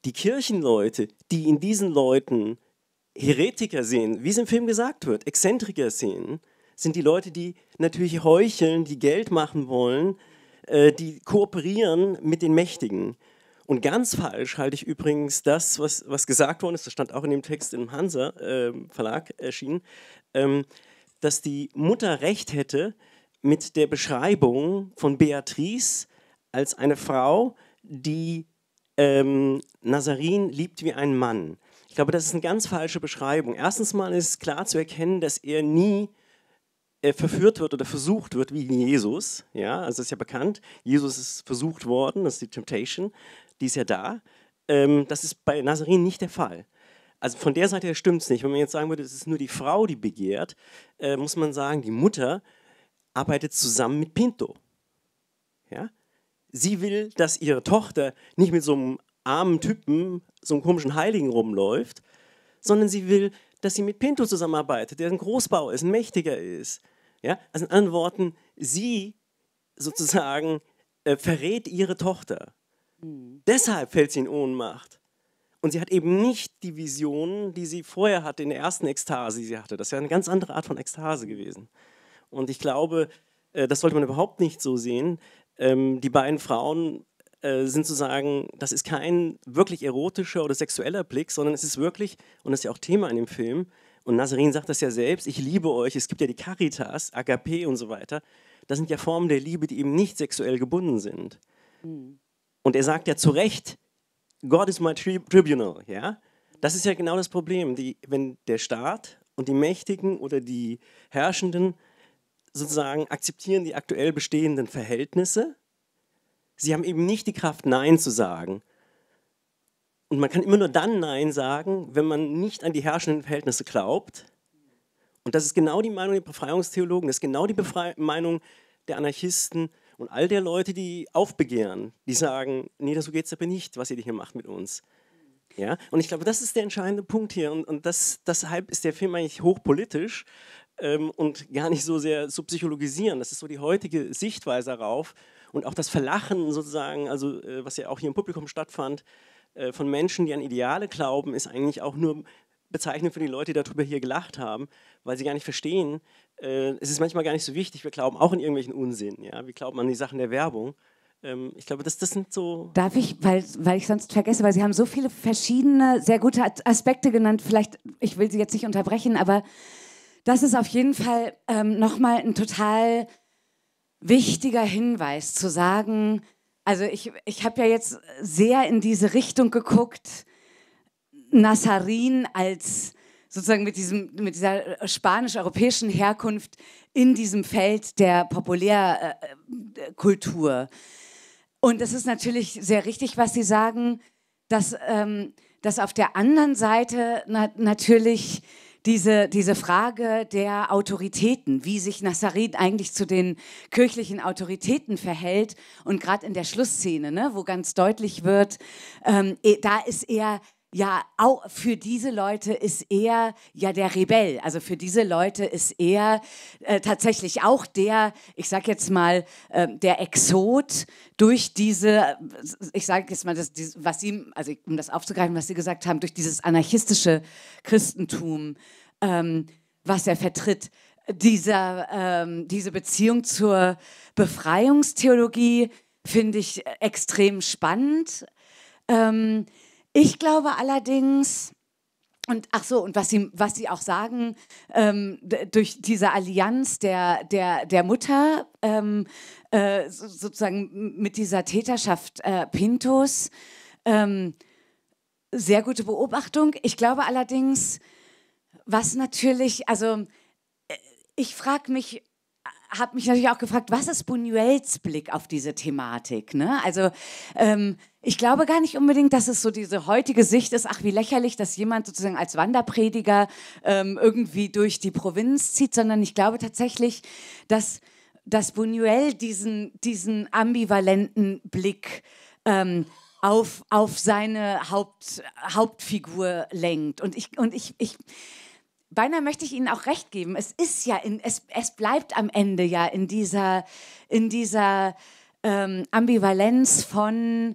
die Kirchenleute, die in diesen Leuten Heretiker sehen, wie es im Film gesagt wird, Exzentriker sehen, sind die Leute, die natürlich heucheln, die Geld machen wollen, äh, die kooperieren mit den Mächtigen. Und ganz falsch halte ich übrigens das, was, was gesagt worden ist, das stand auch in dem Text im Hansa äh, Verlag erschienen, ähm, dass die Mutter recht hätte mit der Beschreibung von Beatrice als eine Frau, die ähm, Nazarin liebt wie ein Mann. Ich glaube, das ist eine ganz falsche Beschreibung. Erstens mal ist klar zu erkennen, dass er nie äh, verführt wird oder versucht wird wie Jesus. Ja, also das ist ja bekannt. Jesus ist versucht worden, das ist die Temptation, die ist ja da. Ähm, das ist bei Nazarin nicht der Fall. Also von der Seite her stimmt es nicht. Wenn man jetzt sagen würde, es ist nur die Frau, die begehrt, äh, muss man sagen, die Mutter arbeitet zusammen mit Pinto. Ja? sie will, dass ihre Tochter nicht mit so einem armen Typen, so einem komischen Heiligen rumläuft, sondern sie will, dass sie mit Pinto zusammenarbeitet, der ein Großbauer ist, ein Mächtiger ist. Ja? Also in anderen Worten, sie sozusagen äh, verrät ihre Tochter. Mhm. Deshalb fällt sie in Ohnmacht. Und sie hat eben nicht die Vision, die sie vorher hatte, in der ersten Ekstase, die sie hatte. Das wäre eine ganz andere Art von Ekstase gewesen. Und ich glaube, äh, das sollte man überhaupt nicht so sehen ähm, die beiden Frauen äh, sind zu sagen, das ist kein wirklich erotischer oder sexueller Blick, sondern es ist wirklich, und das ist ja auch Thema in dem Film, und Nazarin sagt das ja selbst, ich liebe euch, es gibt ja die Caritas, Agape und so weiter, das sind ja Formen der Liebe, die eben nicht sexuell gebunden sind. Mhm. Und er sagt ja zu Recht, God is my tri tribunal, ja? Das ist ja genau das Problem, die, wenn der Staat und die Mächtigen oder die Herrschenden sozusagen akzeptieren die aktuell bestehenden Verhältnisse. Sie haben eben nicht die Kraft, Nein zu sagen. Und man kann immer nur dann Nein sagen, wenn man nicht an die herrschenden Verhältnisse glaubt. Und das ist genau die Meinung der Befreiungstheologen, das ist genau die Befrei Meinung der Anarchisten und all der Leute, die aufbegehren, die sagen, nee, so geht es aber nicht, was ihr hier macht mit uns. Ja? Und ich glaube, das ist der entscheidende Punkt hier. Und, und das, deshalb ist der Film eigentlich hochpolitisch, ähm, und gar nicht so sehr zu psychologisieren. Das ist so die heutige Sichtweise darauf. Und auch das Verlachen sozusagen, also äh, was ja auch hier im Publikum stattfand, äh, von Menschen, die an Ideale glauben, ist eigentlich auch nur bezeichnend für die Leute, die darüber hier gelacht haben, weil sie gar nicht verstehen, äh, es ist manchmal gar nicht so wichtig, wir glauben auch in irgendwelchen Unsinn. Ja? Wir glauben an die Sachen der Werbung ähm, ich glaube, das, das sind so. Darf ich, weil, weil ich sonst vergesse, weil Sie haben so viele verschiedene, sehr gute Aspekte genannt. Vielleicht, ich will Sie jetzt nicht unterbrechen, aber das ist auf jeden Fall ähm, nochmal ein total wichtiger Hinweis zu sagen, also ich, ich habe ja jetzt sehr in diese Richtung geguckt, Nassarin als sozusagen mit, diesem, mit dieser spanisch-europäischen Herkunft in diesem Feld der Populärkultur. Äh, äh, Und es ist natürlich sehr richtig, was Sie sagen, dass, ähm, dass auf der anderen Seite na natürlich diese, diese Frage der Autoritäten, wie sich Nassarid eigentlich zu den kirchlichen Autoritäten verhält und gerade in der Schlussszene, ne, wo ganz deutlich wird, ähm, eh, da ist er ja, auch für diese Leute ist er ja der Rebell. Also für diese Leute ist er äh, tatsächlich auch der, ich sag jetzt mal, äh, der Exot durch diese, äh, ich sage jetzt mal, das, was sie, also um das aufzugreifen, was sie gesagt haben, durch dieses anarchistische Christentum, ähm, was er vertritt. Dieser, ähm, diese Beziehung zur Befreiungstheologie finde ich äh, extrem spannend. Ähm, ich glaube allerdings, und ach so, und was sie, was sie auch sagen, ähm, durch diese Allianz der, der, der Mutter, ähm, äh, sozusagen mit dieser Täterschaft äh, Pintos, ähm, sehr gute Beobachtung. Ich glaube allerdings, was natürlich, also äh, ich frage mich, äh, habe mich natürlich auch gefragt, was ist Buñuels Blick auf diese Thematik? Ne? Also ähm, ich glaube gar nicht unbedingt, dass es so diese heutige Sicht ist, ach wie lächerlich, dass jemand sozusagen als Wanderprediger ähm, irgendwie durch die Provinz zieht, sondern ich glaube tatsächlich, dass, dass Buñuel diesen, diesen ambivalenten Blick ähm, auf, auf seine Haupt, Hauptfigur lenkt. Und ich, und ich, ich beinahe möchte ich Ihnen auch recht geben. Es ist ja, in, es, es bleibt am Ende ja in dieser, in dieser ähm, Ambivalenz von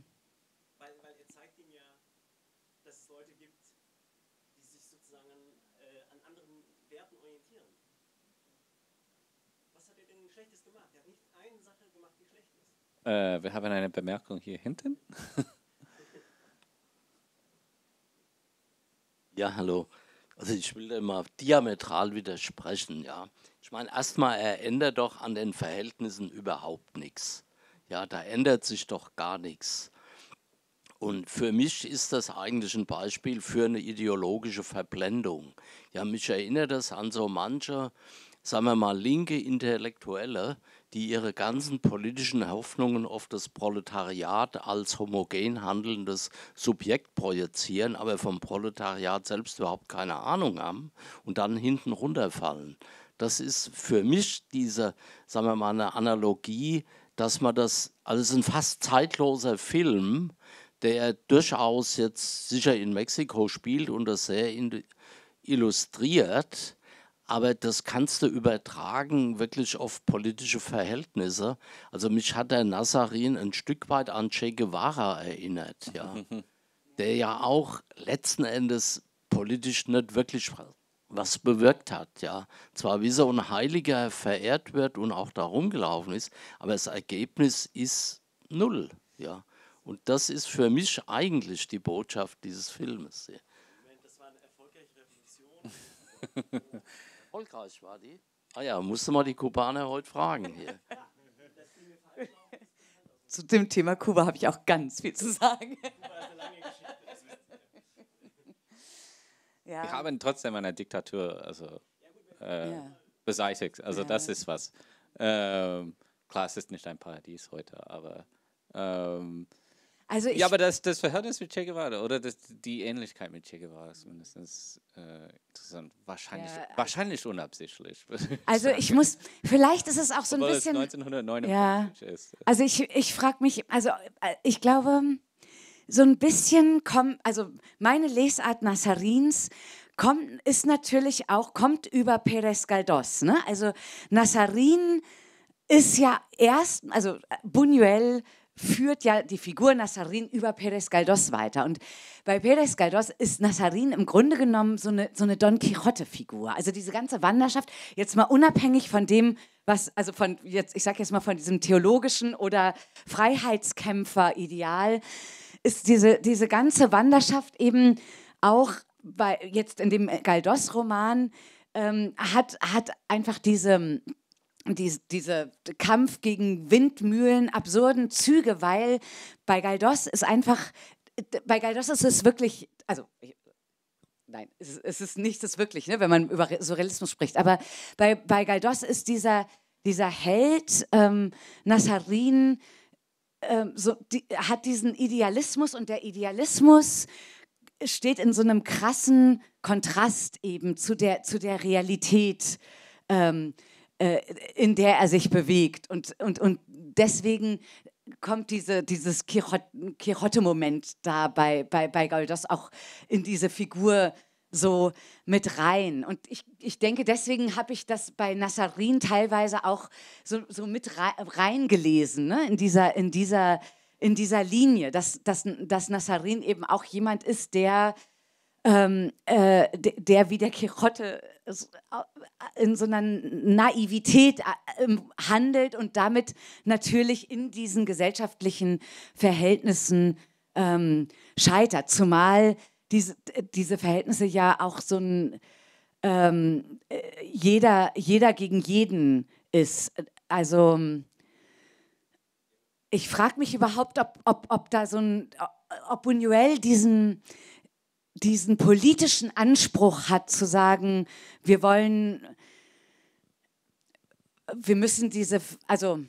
Äh, wir haben eine Bemerkung hier hinten. ja, hallo. Also ich will da immer diametral widersprechen, ja. Ich meine, erstmal, er ändert doch an den Verhältnissen überhaupt nichts. Ja, da ändert sich doch gar nichts. Und für mich ist das eigentlich ein Beispiel für eine ideologische Verblendung. Ja, mich erinnert das an so manche, sagen wir mal, linke Intellektuelle, die ihre ganzen politischen Hoffnungen auf das Proletariat als homogen handelndes Subjekt projizieren, aber vom Proletariat selbst überhaupt keine Ahnung haben und dann hinten runterfallen. Das ist für mich diese, sagen wir mal, eine Analogie, dass man das, also es ist ein fast zeitloser Film, der durchaus jetzt sicher in Mexiko spielt und das sehr illustriert, aber das kannst du übertragen wirklich auf politische Verhältnisse. Also mich hat der Nazarin ein Stück weit an Che Guevara erinnert, ja. der ja auch letzten Endes politisch nicht wirklich was bewirkt hat. Ja. Zwar wie so ein Heiliger verehrt wird und auch da rumgelaufen ist, aber das Ergebnis ist null. Ja. Und das ist für mich eigentlich die Botschaft dieses Filmes. Das war eine erfolgreiche Revolution. Erfolgreich war die. Ah ja, musste mal die Kubaner heute fragen hier. zu dem Thema Kuba habe ich auch ganz viel zu sagen. ja. Wir haben trotzdem eine Diktatur also, äh, ja. beseitigt. Also ja. das ist was. Ähm, klar, es ist nicht ein Paradies heute, aber ähm, also ja, aber das, das Verhältnis mit Che Guevara oder das, die Ähnlichkeit mit Che Guevara ist mindestens äh, interessant. Wahrscheinlich, ja. Äh, wahrscheinlich unabsichtlich. Also ich, muss, vielleicht ist es auch so Obwohl ein bisschen. 1959 ja. ist. Also ich, ich frage mich, also äh, ich glaube, so ein bisschen kommt, also meine Lesart Nassarins kommt, ist natürlich auch, kommt über Perez Galdós. Ne? Also Nassarin ist ja erst, also Buñuel führt ja die Figur Nassarin über Pérez Galdós weiter. Und bei Pérez Galdós ist Nassarin im Grunde genommen so eine, so eine Don Quixote-Figur. Also diese ganze Wanderschaft, jetzt mal unabhängig von dem, was, also von jetzt, ich sage jetzt mal von diesem theologischen oder Freiheitskämpfer-Ideal, ist diese, diese ganze Wanderschaft eben auch bei, jetzt in dem Galdós-Roman ähm, hat, hat einfach diese, die, dieser Kampf gegen Windmühlen, absurden Züge, weil bei Galdos ist einfach, bei Galdos ist es wirklich, also nein, es, es ist nicht das wirklich, ne, wenn man über Surrealismus spricht, aber bei, bei Galdos ist dieser, dieser Held ähm, Nassarin, ähm, so, die, hat diesen Idealismus und der Idealismus steht in so einem krassen Kontrast eben zu der, zu der Realität. Ähm, äh, in der er sich bewegt. Und, und, und deswegen kommt diese, dieses kirotte moment da bei, bei, bei Goldos auch in diese Figur so mit rein. Und ich, ich denke, deswegen habe ich das bei Nassarin teilweise auch so, so mit reingelesen, ne? in, dieser, in, dieser, in dieser Linie, dass, dass, dass Nassarin eben auch jemand ist, der ähm, äh, der wie der Kirotte äh, in so einer Naivität äh, ähm, handelt und damit natürlich in diesen gesellschaftlichen Verhältnissen ähm, scheitert. Zumal diese, diese Verhältnisse ja auch so ein ähm, äh, jeder, jeder gegen jeden ist. Also ähm, ich frage mich überhaupt, ob, ob, ob da so ein, ob Buñuel diesen, diesen politischen Anspruch hat zu sagen, wir wollen, wir müssen diese, also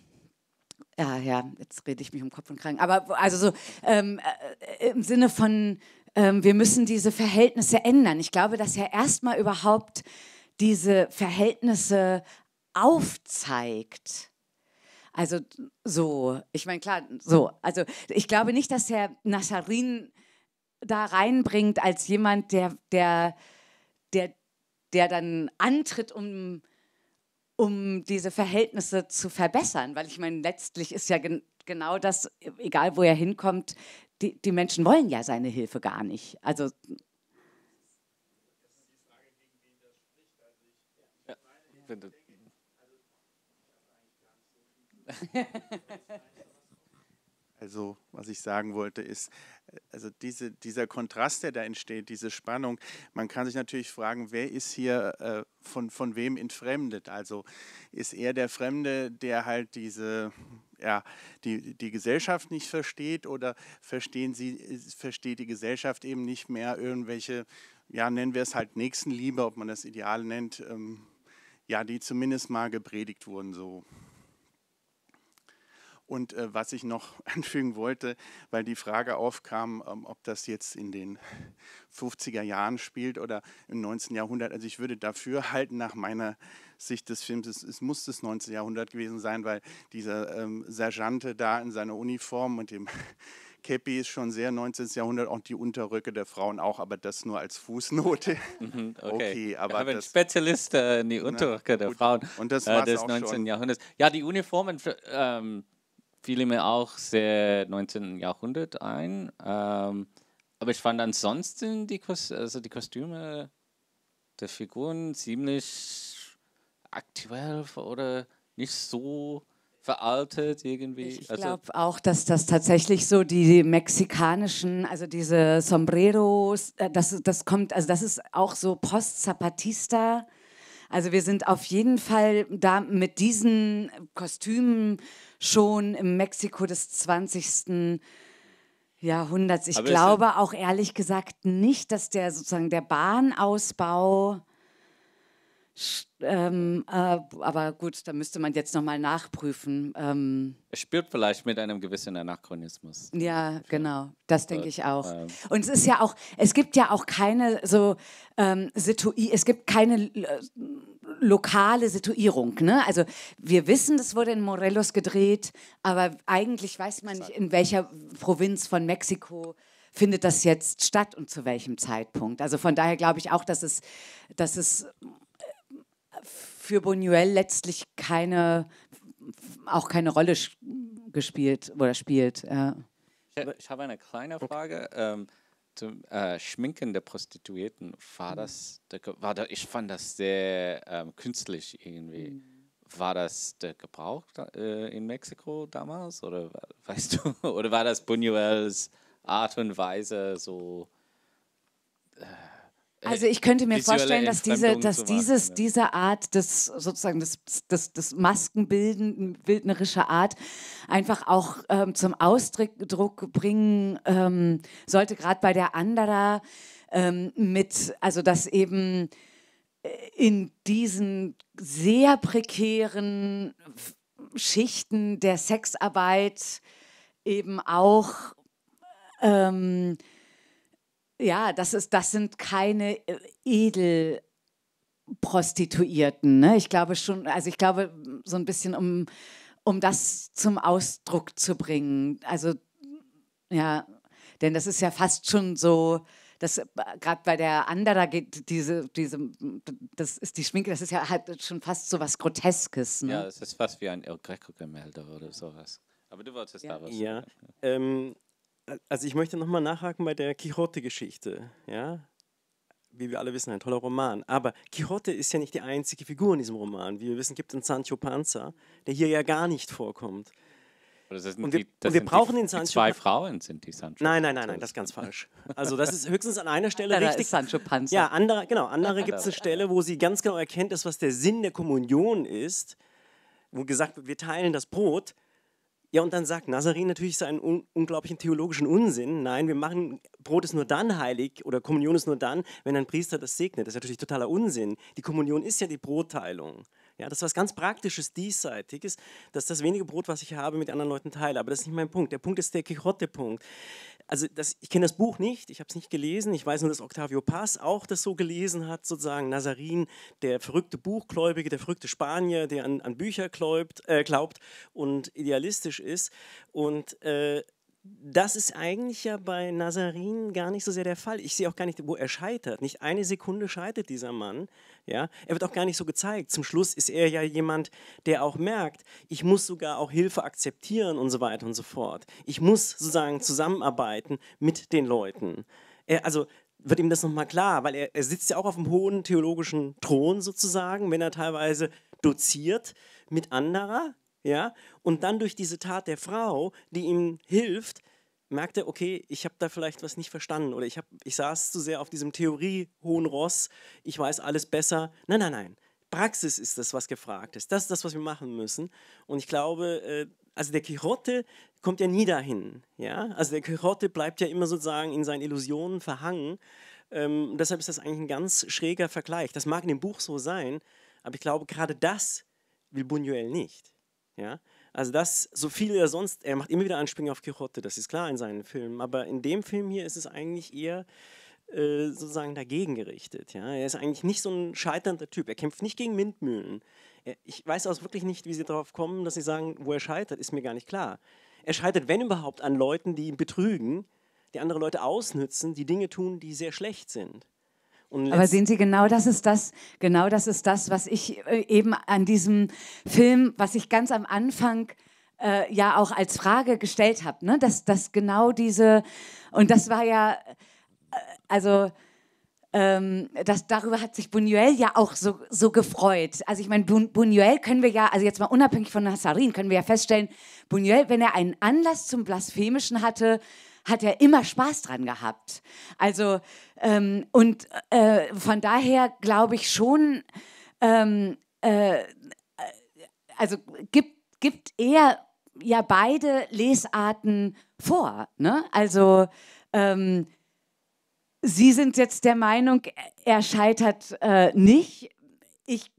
ja, ja, jetzt rede ich mich um Kopf und Kragen, aber also so ähm, äh, im Sinne von, ähm, wir müssen diese Verhältnisse ändern. Ich glaube, dass er erstmal überhaupt diese Verhältnisse aufzeigt. Also so, ich meine, klar, so. Also ich glaube nicht, dass Herr Nassarin da reinbringt als jemand, der, der, der, der dann antritt, um, um diese Verhältnisse zu verbessern. Weil ich meine, letztlich ist ja gen genau das, egal wo er hinkommt, die, die Menschen wollen ja seine Hilfe gar nicht. Also ja, wenn du also Also was ich sagen wollte ist, also diese, dieser Kontrast, der da entsteht, diese Spannung, man kann sich natürlich fragen, wer ist hier äh, von, von wem entfremdet? Also ist er der Fremde, der halt diese ja, die, die Gesellschaft nicht versteht oder verstehen sie, versteht die Gesellschaft eben nicht mehr irgendwelche, ja, nennen wir es halt Nächstenliebe, ob man das Ideal nennt, ähm, ja, die zumindest mal gepredigt wurden so. Und äh, was ich noch anfügen wollte, weil die Frage aufkam, ähm, ob das jetzt in den 50er Jahren spielt oder im 19. Jahrhundert. Also ich würde dafür halten, nach meiner Sicht des Films, es, es muss das 19. Jahrhundert gewesen sein, weil dieser ähm, Sergeante da in seiner Uniform und dem Käppi ist schon sehr 19. Jahrhundert und die Unterröcke der Frauen auch, aber das nur als Fußnote. Mhm, okay. okay aber Wir haben einen Spezialist äh, in die Unterröcke ne, der Frauen und das äh, des 19. Schon. Jahrhunderts. Ja, die Uniformen ähm, fiel mir auch sehr 19. Jahrhundert ein. Ähm, aber ich fand ansonsten die, Kos also die Kostüme der Figuren ziemlich aktuell oder nicht so veraltet irgendwie. Ich glaube also auch, dass das tatsächlich so die mexikanischen, also diese Sombreros, äh, das, das kommt, also das ist auch so Post-Zapatista. Also wir sind auf jeden Fall da mit diesen Kostümen schon im Mexiko des 20. Jahrhunderts. Ich Aber glaube auch ehrlich gesagt nicht, dass der sozusagen der Bahnausbau ähm, äh, aber gut, da müsste man jetzt nochmal nachprüfen. Ähm, es spürt vielleicht mit einem gewissen Anachronismus. Ja, genau, das denke ich auch. Ähm. Und es ist ja auch, es gibt ja auch keine so ähm, Situi es gibt keine äh, lokale Situierung. Ne? Also wir wissen, das wurde in Morelos gedreht, aber eigentlich weiß man nicht, in welcher Provinz von Mexiko findet das jetzt statt und zu welchem Zeitpunkt. Also von daher glaube ich auch, dass es, dass es für Buñuel letztlich keine, auch keine Rolle gespielt oder spielt. Ja. Ich, ich habe eine kleine Frage. Ähm, zum äh, Schminken der Prostituierten war das, der, war da, ich fand das sehr ähm, künstlich irgendwie. Mhm. War das der Gebrauch äh, in Mexiko damals oder weißt du, oder war das Buñuels Art und Weise so? Äh, also ich könnte mir vorstellen, dass diese, dass dieses, machen, ja. diese Art des sozusagen des, des, des Maskenbildenden, bildnerischer Art einfach auch ähm, zum Ausdruck bringen ähm, sollte, gerade bei der Andara ähm, mit, also dass eben äh, in diesen sehr prekären Schichten der Sexarbeit eben auch ähm, ja, das, ist, das sind keine äh, Edelprostituierten. Ne? Ich glaube schon, also ich glaube so ein bisschen, um, um das zum Ausdruck zu bringen. Also ja, denn das ist ja fast schon so, äh, gerade bei der Ander, da geht diese, diese, das ist die Schminke, das ist ja halt schon fast so was Groteskes. Ne? Ja, es ist fast wie ein El Greco-Gemälde oder sowas. Aber du wolltest ja. da was. Ja, ähm, also ich möchte nochmal nachhaken bei der Quixote-Geschichte. Ja? Wie wir alle wissen, ein toller Roman. Aber Quixote ist ja nicht die einzige Figur in diesem Roman. Wie wir wissen, gibt es einen Sancho Panza, der hier ja gar nicht vorkommt. Und wir, die, und wir brauchen die, den Sancho. Zwei Frauen sind die Sancho. Nein, nein, nein, nein, das ist ganz falsch. Also das ist höchstens an einer Stelle da richtig. Ist Sancho Panza. Ja, andere, genau, andere gibt es eine Stelle, wo sie ganz genau erkennt, dass was der Sinn der Kommunion ist, wo gesagt wird, wir teilen das Brot, ja, und dann sagt Nazarin natürlich seinen un unglaublichen theologischen Unsinn. Nein, wir machen Brot ist nur dann heilig oder Kommunion ist nur dann, wenn ein Priester das segnet. Das ist natürlich totaler Unsinn. Die Kommunion ist ja die Brotteilung. Ja, das ist was ganz Praktisches, Diesseitiges, dass das wenige Brot, was ich habe, mit anderen Leuten teile. Aber das ist nicht mein Punkt. Der Punkt ist der Quixote-Punkt also das, ich kenne das Buch nicht, ich habe es nicht gelesen. Ich weiß nur, dass Octavio Paz auch das so gelesen hat, sozusagen Nazarin, der verrückte Buchgläubige, der verrückte Spanier, der an, an Bücher glaubt, äh, glaubt und idealistisch ist. Und äh, das ist eigentlich ja bei Nazarin gar nicht so sehr der Fall. Ich sehe auch gar nicht, wo er scheitert. Nicht eine Sekunde scheitert dieser Mann. Ja? Er wird auch gar nicht so gezeigt. Zum Schluss ist er ja jemand, der auch merkt, ich muss sogar auch Hilfe akzeptieren und so weiter und so fort. Ich muss sozusagen zusammenarbeiten mit den Leuten. Er, also wird ihm das nochmal klar, weil er, er sitzt ja auch auf dem hohen theologischen Thron sozusagen, wenn er teilweise doziert mit anderer, ja, und dann durch diese Tat der Frau, die ihm hilft, merkt er, okay, ich habe da vielleicht was nicht verstanden oder ich, hab, ich saß zu sehr auf diesem Theorie-hohen Ross, ich weiß alles besser. Nein, nein, nein. Praxis ist das, was gefragt ist. Das ist das, was wir machen müssen. Und ich glaube, äh, also der Quixote kommt ja nie dahin. Ja? Also der Quixote bleibt ja immer sozusagen in seinen Illusionen verhangen. Ähm, deshalb ist das eigentlich ein ganz schräger Vergleich. Das mag in dem Buch so sein, aber ich glaube, gerade das will Buñuel nicht. Ja? Also das, so viel er sonst, er macht immer wieder Anspielungen auf Quixote, das ist klar in seinen Filmen, aber in dem Film hier ist es eigentlich eher äh, sozusagen dagegen gerichtet. Ja? Er ist eigentlich nicht so ein scheiternder Typ, er kämpft nicht gegen Windmühlen. Er, ich weiß auch wirklich nicht, wie sie darauf kommen, dass sie sagen, wo er scheitert, ist mir gar nicht klar. Er scheitert, wenn überhaupt, an Leuten, die ihn betrügen, die andere Leute ausnützen, die Dinge tun, die sehr schlecht sind. Aber sehen Sie, genau das ist das, genau das ist das, was ich äh, eben an diesem Film, was ich ganz am Anfang äh, ja auch als Frage gestellt habe, ne? dass, dass genau diese, und das war ja, äh, also ähm, das, darüber hat sich Buñuel ja auch so, so gefreut. Also ich meine, Buñuel können wir ja, also jetzt mal unabhängig von Hassarin, können wir ja feststellen, Buñuel, wenn er einen Anlass zum Blasphemischen hatte, hat er immer Spaß dran gehabt. Also, ähm, und äh, von daher glaube ich schon, ähm, äh, also gibt, gibt er ja beide Lesarten vor. Ne? Also, ähm, Sie sind jetzt der Meinung, er scheitert äh, nicht. Ich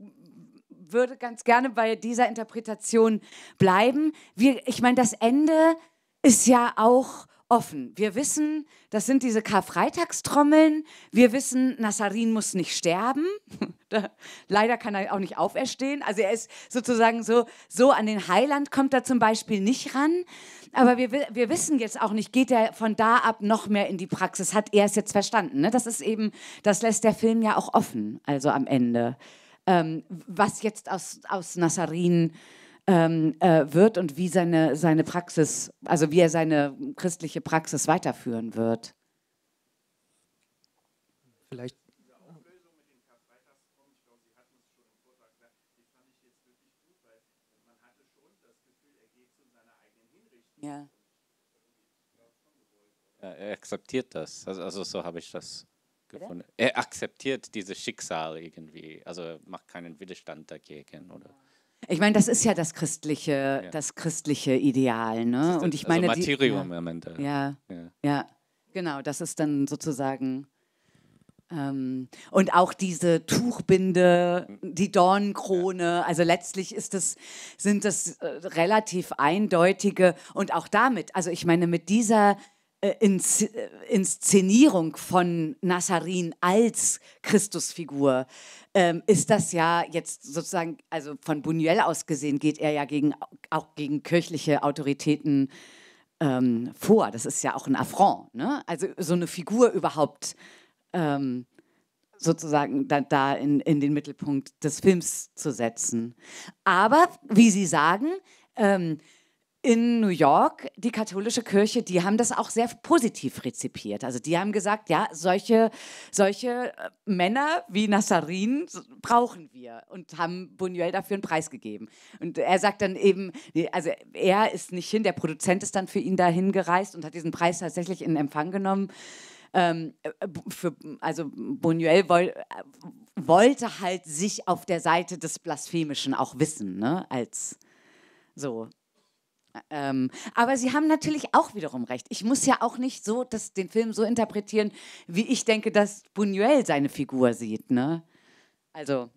würde ganz gerne bei dieser Interpretation bleiben. Wir, ich meine, das Ende ist ja auch offen. Wir wissen, das sind diese Karfreitagstrommeln. Wir wissen, Nassarin muss nicht sterben. Leider kann er auch nicht auferstehen. Also er ist sozusagen so, so an den Heiland kommt er zum Beispiel nicht ran. Aber wir, wir wissen jetzt auch nicht, geht er von da ab noch mehr in die Praxis? Hat er es jetzt verstanden? Ne? Das ist eben, das lässt der Film ja auch offen, also am Ende. Ähm, was jetzt aus, aus Nassarin ähm, äh, wird und wie seine, seine Praxis, also wie er seine christliche Praxis weiterführen wird. Vielleicht Ja. Er akzeptiert das. Also, also so habe ich das gefunden. Bitte? Er akzeptiert dieses Schicksal irgendwie. Also macht keinen Widerstand dagegen, oder? Ja. Ich meine, das ist ja das christliche, ja. das christliche Ideal, ne? Das, und ich meine, also die, ja, im Ende. Ja, ja, ja, genau. Das ist dann sozusagen ähm, und auch diese Tuchbinde, die Dornenkrone. Also letztlich ist das, sind das äh, relativ eindeutige und auch damit. Also ich meine, mit dieser äh, Ins äh, Inszenierung von Nazarin als Christusfigur ähm, ist das ja jetzt sozusagen, also von Buñuel aus gesehen, geht er ja gegen, auch gegen kirchliche Autoritäten ähm, vor. Das ist ja auch ein Affront. Ne? Also so eine Figur überhaupt ähm, sozusagen da, da in, in, den Mittelpunkt des Films zu setzen. Aber, wie Sie sagen, ähm, in New York, die katholische Kirche, die haben das auch sehr positiv rezipiert. Also die haben gesagt, ja, solche, solche äh, Männer wie Nassarin brauchen wir und haben Buñuel dafür einen Preis gegeben. Und er sagt dann eben, also er ist nicht hin, der Produzent ist dann für ihn dahin gereist und hat diesen Preis tatsächlich in Empfang genommen. Ähm, äh, für, also Buñuel woll, äh, wollte halt sich auf der Seite des Blasphemischen auch wissen, ne? als so ähm, aber Sie haben natürlich auch wiederum recht. Ich muss ja auch nicht so das, den Film so interpretieren, wie ich denke, dass Buñuel seine Figur sieht. Ne? Also.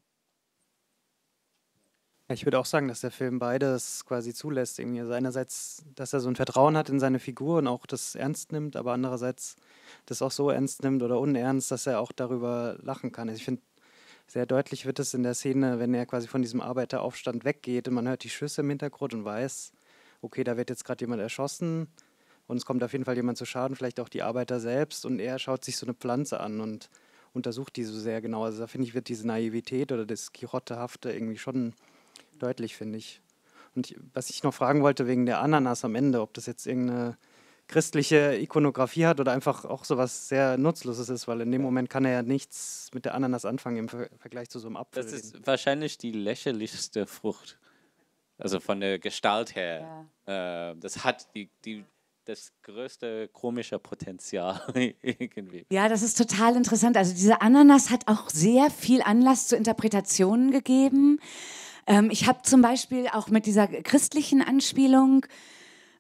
Ich würde auch sagen, dass der Film beides quasi zulässt. Irgendwie. Also einerseits, dass er so ein Vertrauen hat in seine Figur und auch das ernst nimmt, aber andererseits das auch so ernst nimmt oder unernst, dass er auch darüber lachen kann. Also ich finde, sehr deutlich wird es in der Szene, wenn er quasi von diesem Arbeiteraufstand weggeht und man hört die Schüsse im Hintergrund und weiß, okay, da wird jetzt gerade jemand erschossen und es kommt auf jeden Fall jemand zu Schaden, vielleicht auch die Arbeiter selbst und er schaut sich so eine Pflanze an und untersucht die so sehr genau. Also da finde ich, wird diese Naivität oder das Kirottehafte irgendwie schon deutlich, finde ich. Und was ich noch fragen wollte wegen der Ananas am Ende, ob das jetzt irgendeine christliche Ikonografie hat oder einfach auch sowas sehr Nutzloses ist, weil in dem Moment kann er ja nichts mit der Ananas anfangen im Vergleich zu so einem Apfel. Das ist wahrscheinlich die lächerlichste Frucht. Also von der Gestalt her. Ja. Äh, das hat die, die, das größte komische Potenzial irgendwie. Ja, das ist total interessant. Also diese Ananas hat auch sehr viel Anlass zu Interpretationen gegeben. Ähm, ich habe zum Beispiel auch mit dieser christlichen Anspielung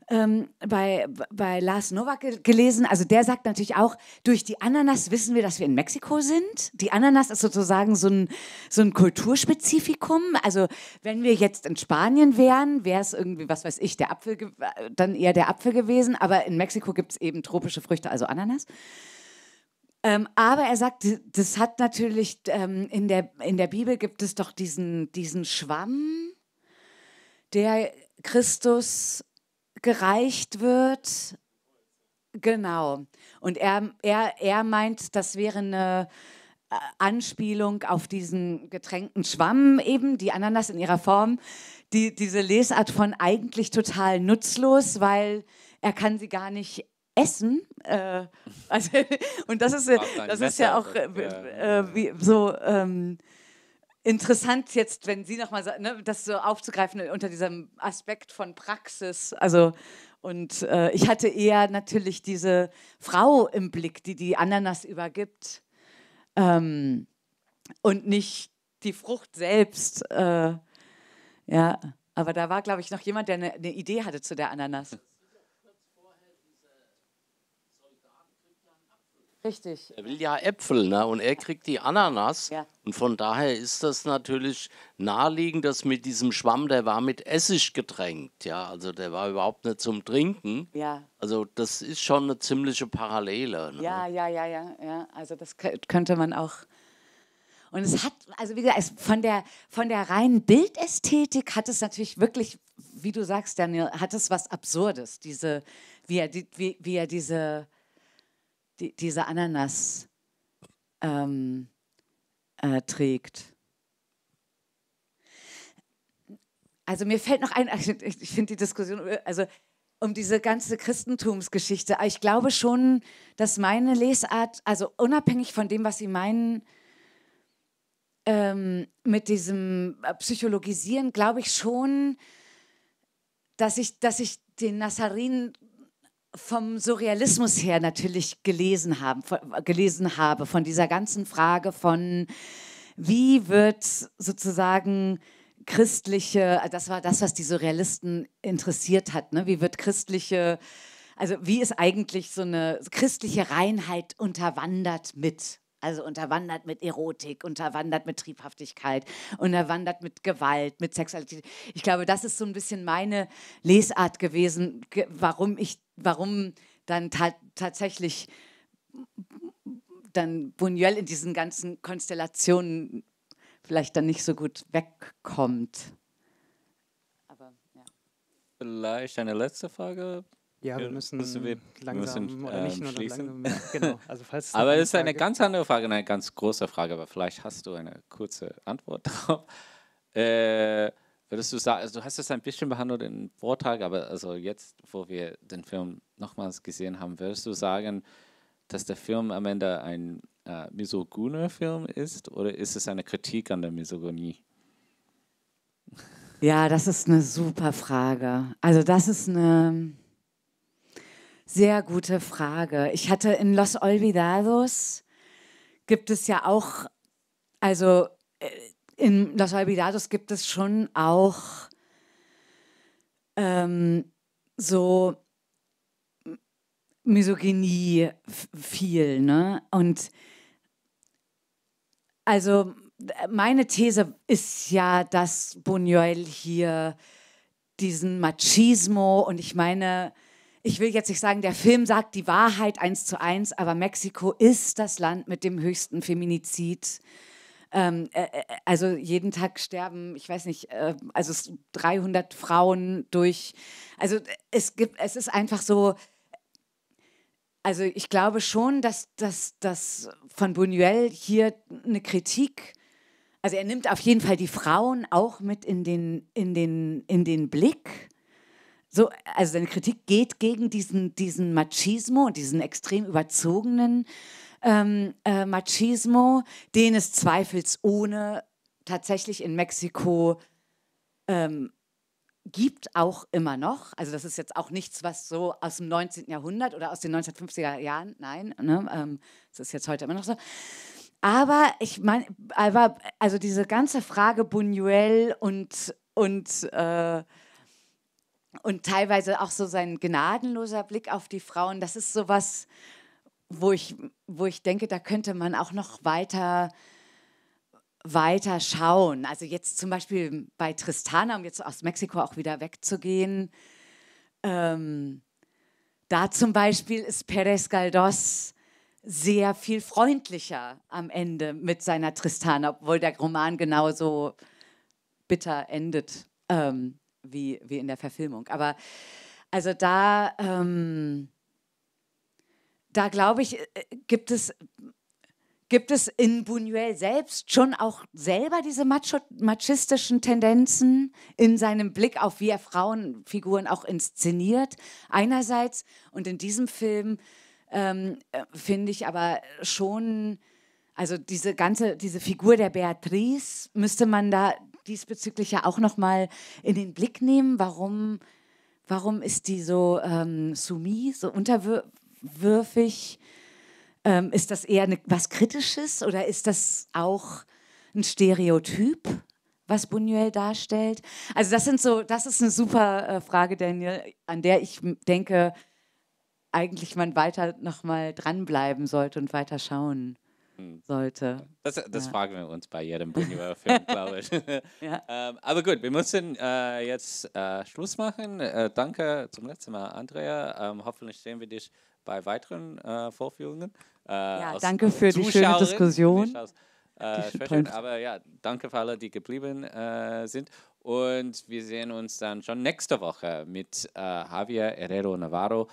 ähm, bei, bei Lars Nowak gelesen. Also der sagt natürlich auch, durch die Ananas wissen wir, dass wir in Mexiko sind. Die Ananas ist sozusagen so ein, so ein Kulturspezifikum. Also wenn wir jetzt in Spanien wären, wäre es irgendwie, was weiß ich, der Apfel, dann eher der Apfel gewesen. Aber in Mexiko gibt es eben tropische Früchte, also Ananas. Ähm, aber er sagt, das hat natürlich, ähm, in, der, in der Bibel gibt es doch diesen, diesen Schwamm, der Christus gereicht wird. Genau. Und er, er, er meint, das wäre eine äh, Anspielung auf diesen getränkten Schwamm eben, die Ananas in ihrer Form. Die, diese Lesart von eigentlich total nutzlos, weil er kann sie gar nicht essen. Äh, also, und das ist, das ist ja auch äh, äh, wie, so. Ähm, interessant jetzt, wenn Sie nochmal ne, das so aufzugreifen unter diesem Aspekt von Praxis. Also und äh, ich hatte eher natürlich diese Frau im Blick, die die Ananas übergibt ähm, und nicht die Frucht selbst. Äh, ja, aber da war, glaube ich, noch jemand, der eine ne Idee hatte zu der Ananas. Richtig. Er will ja Äpfel, ne? Und er kriegt die Ananas. Ja. Und von daher ist das natürlich naheliegend, dass mit diesem Schwamm, der war mit Essig getränkt, ja. Also der war überhaupt nicht zum Trinken. Ja. Also das ist schon eine ziemliche Parallele. Ne? Ja, ja, ja, ja, ja. Also das könnte man auch. Und es hat, also wie gesagt, von der, von der reinen Bildästhetik hat es natürlich wirklich, wie du sagst, Daniel, hat es was Absurdes, diese, wie er, die, wie, wie er diese die, diese Ananas ähm, äh, trägt. Also mir fällt noch ein, ich finde die Diskussion, also um diese ganze Christentumsgeschichte, ah, ich glaube schon, dass meine Lesart, also unabhängig von dem, was Sie meinen, ähm, mit diesem äh, Psychologisieren, glaube ich schon, dass ich, dass ich den Nassarin vom Surrealismus her natürlich gelesen, haben, gelesen habe, von dieser ganzen Frage von, wie wird sozusagen christliche, das war das, was die Surrealisten interessiert hat, ne? wie wird christliche, also wie ist eigentlich so eine christliche Reinheit unterwandert mit? Also unterwandert mit Erotik, unterwandert mit Triebhaftigkeit, unterwandert mit Gewalt, mit Sexualität. Ich glaube, das ist so ein bisschen meine Lesart gewesen, warum ich warum dann ta tatsächlich dann Buñuel in diesen ganzen Konstellationen vielleicht dann nicht so gut wegkommt. Aber, ja. Vielleicht eine letzte Frage. Ja, wir äh, müssen, müssen wir langsam müssen, oder nicht ähm, nur schließen. Langsam, genau. Also falls aber es ist eine ganz andere Frage, eine ganz große Frage, aber vielleicht hast du eine kurze Antwort darauf. Äh, Würdest du sagen, also du hast es ein bisschen behandelt im Vortrag, aber also jetzt, wo wir den Film nochmals gesehen haben, würdest du sagen, dass der Film am Ende ein äh, misogyner Film ist oder ist es eine Kritik an der Misogynie? Ja, das ist eine super Frage. Also das ist eine sehr gute Frage. Ich hatte in Los Olvidados gibt es ja auch, also äh, in Los Albidados gibt es schon auch ähm, so Misogynie viel, ne? Und also meine These ist ja, dass Buñuel hier diesen Machismo und ich meine, ich will jetzt nicht sagen, der Film sagt die Wahrheit eins zu eins, aber Mexiko ist das Land mit dem höchsten Feminizid ähm, äh, äh, äh, also jeden Tag sterben, ich weiß nicht, äh, also 300 Frauen durch. Also äh, es gibt, es ist einfach so. Also ich glaube schon, dass, dass, dass von Buñuel hier eine Kritik also er nimmt auf jeden Fall die Frauen auch mit in den, in den, in den Blick. So, also seine Kritik geht gegen diesen, diesen Machismo und diesen extrem überzogenen ähm, äh, Machismo, den es zweifelsohne tatsächlich in Mexiko ähm, gibt auch immer noch. Also das ist jetzt auch nichts, was so aus dem 19. Jahrhundert oder aus den 1950er Jahren, nein, ne, ähm, das ist jetzt heute immer noch so. Aber ich meine, aber also diese ganze Frage Buñuel und und äh, und teilweise auch so sein gnadenloser Blick auf die Frauen, das ist sowas, wo ich, wo ich denke, da könnte man auch noch weiter, weiter schauen. Also jetzt zum Beispiel bei Tristana, um jetzt aus Mexiko auch wieder wegzugehen. Ähm, da zum Beispiel ist Perez Galdós sehr viel freundlicher am Ende mit seiner Tristana, obwohl der Roman genauso bitter endet ähm, wie, wie in der Verfilmung. Aber also da... Ähm, da glaube ich, äh, gibt es Gibt es in Buñuel selbst schon auch selber diese macho machistischen Tendenzen in seinem Blick auf, wie er Frauenfiguren auch inszeniert? Einerseits und in diesem Film ähm, äh, finde ich aber schon, also diese ganze, diese Figur der Beatrice müsste man da diesbezüglich ja auch nochmal in den Blick nehmen. Warum, warum ist die so ähm, soumis, so unterwürfig? unterwürfig? Ähm, ist das eher ne, was Kritisches oder ist das auch ein Stereotyp, was Buñuel darstellt? Also das sind so, das ist eine super äh, Frage, Daniel, an der ich denke, eigentlich man weiter nochmal dranbleiben sollte und weiter schauen hm. sollte. Das, das ja. fragen wir uns bei jedem Buñuel-Film, glaube ich. ja. ähm, aber gut, wir müssen äh, jetzt äh, Schluss machen. Äh, danke zum letzten Mal, Andrea. Ähm, hoffentlich sehen wir dich bei weiteren äh, Vorführungen. Äh, ja, danke für die schöne Diskussion. Äh, schön, aber ja, danke für alle, die geblieben äh, sind. Und wir sehen uns dann schon nächste Woche mit äh, Javier Herrero Navarro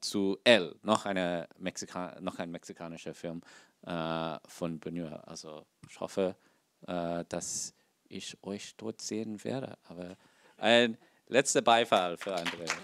zu El, noch, eine Mexika noch ein mexikanischer Film von Buñuel. Also ich hoffe, dass ich euch dort sehen werde. Aber ein letzter Beifall für Andrea.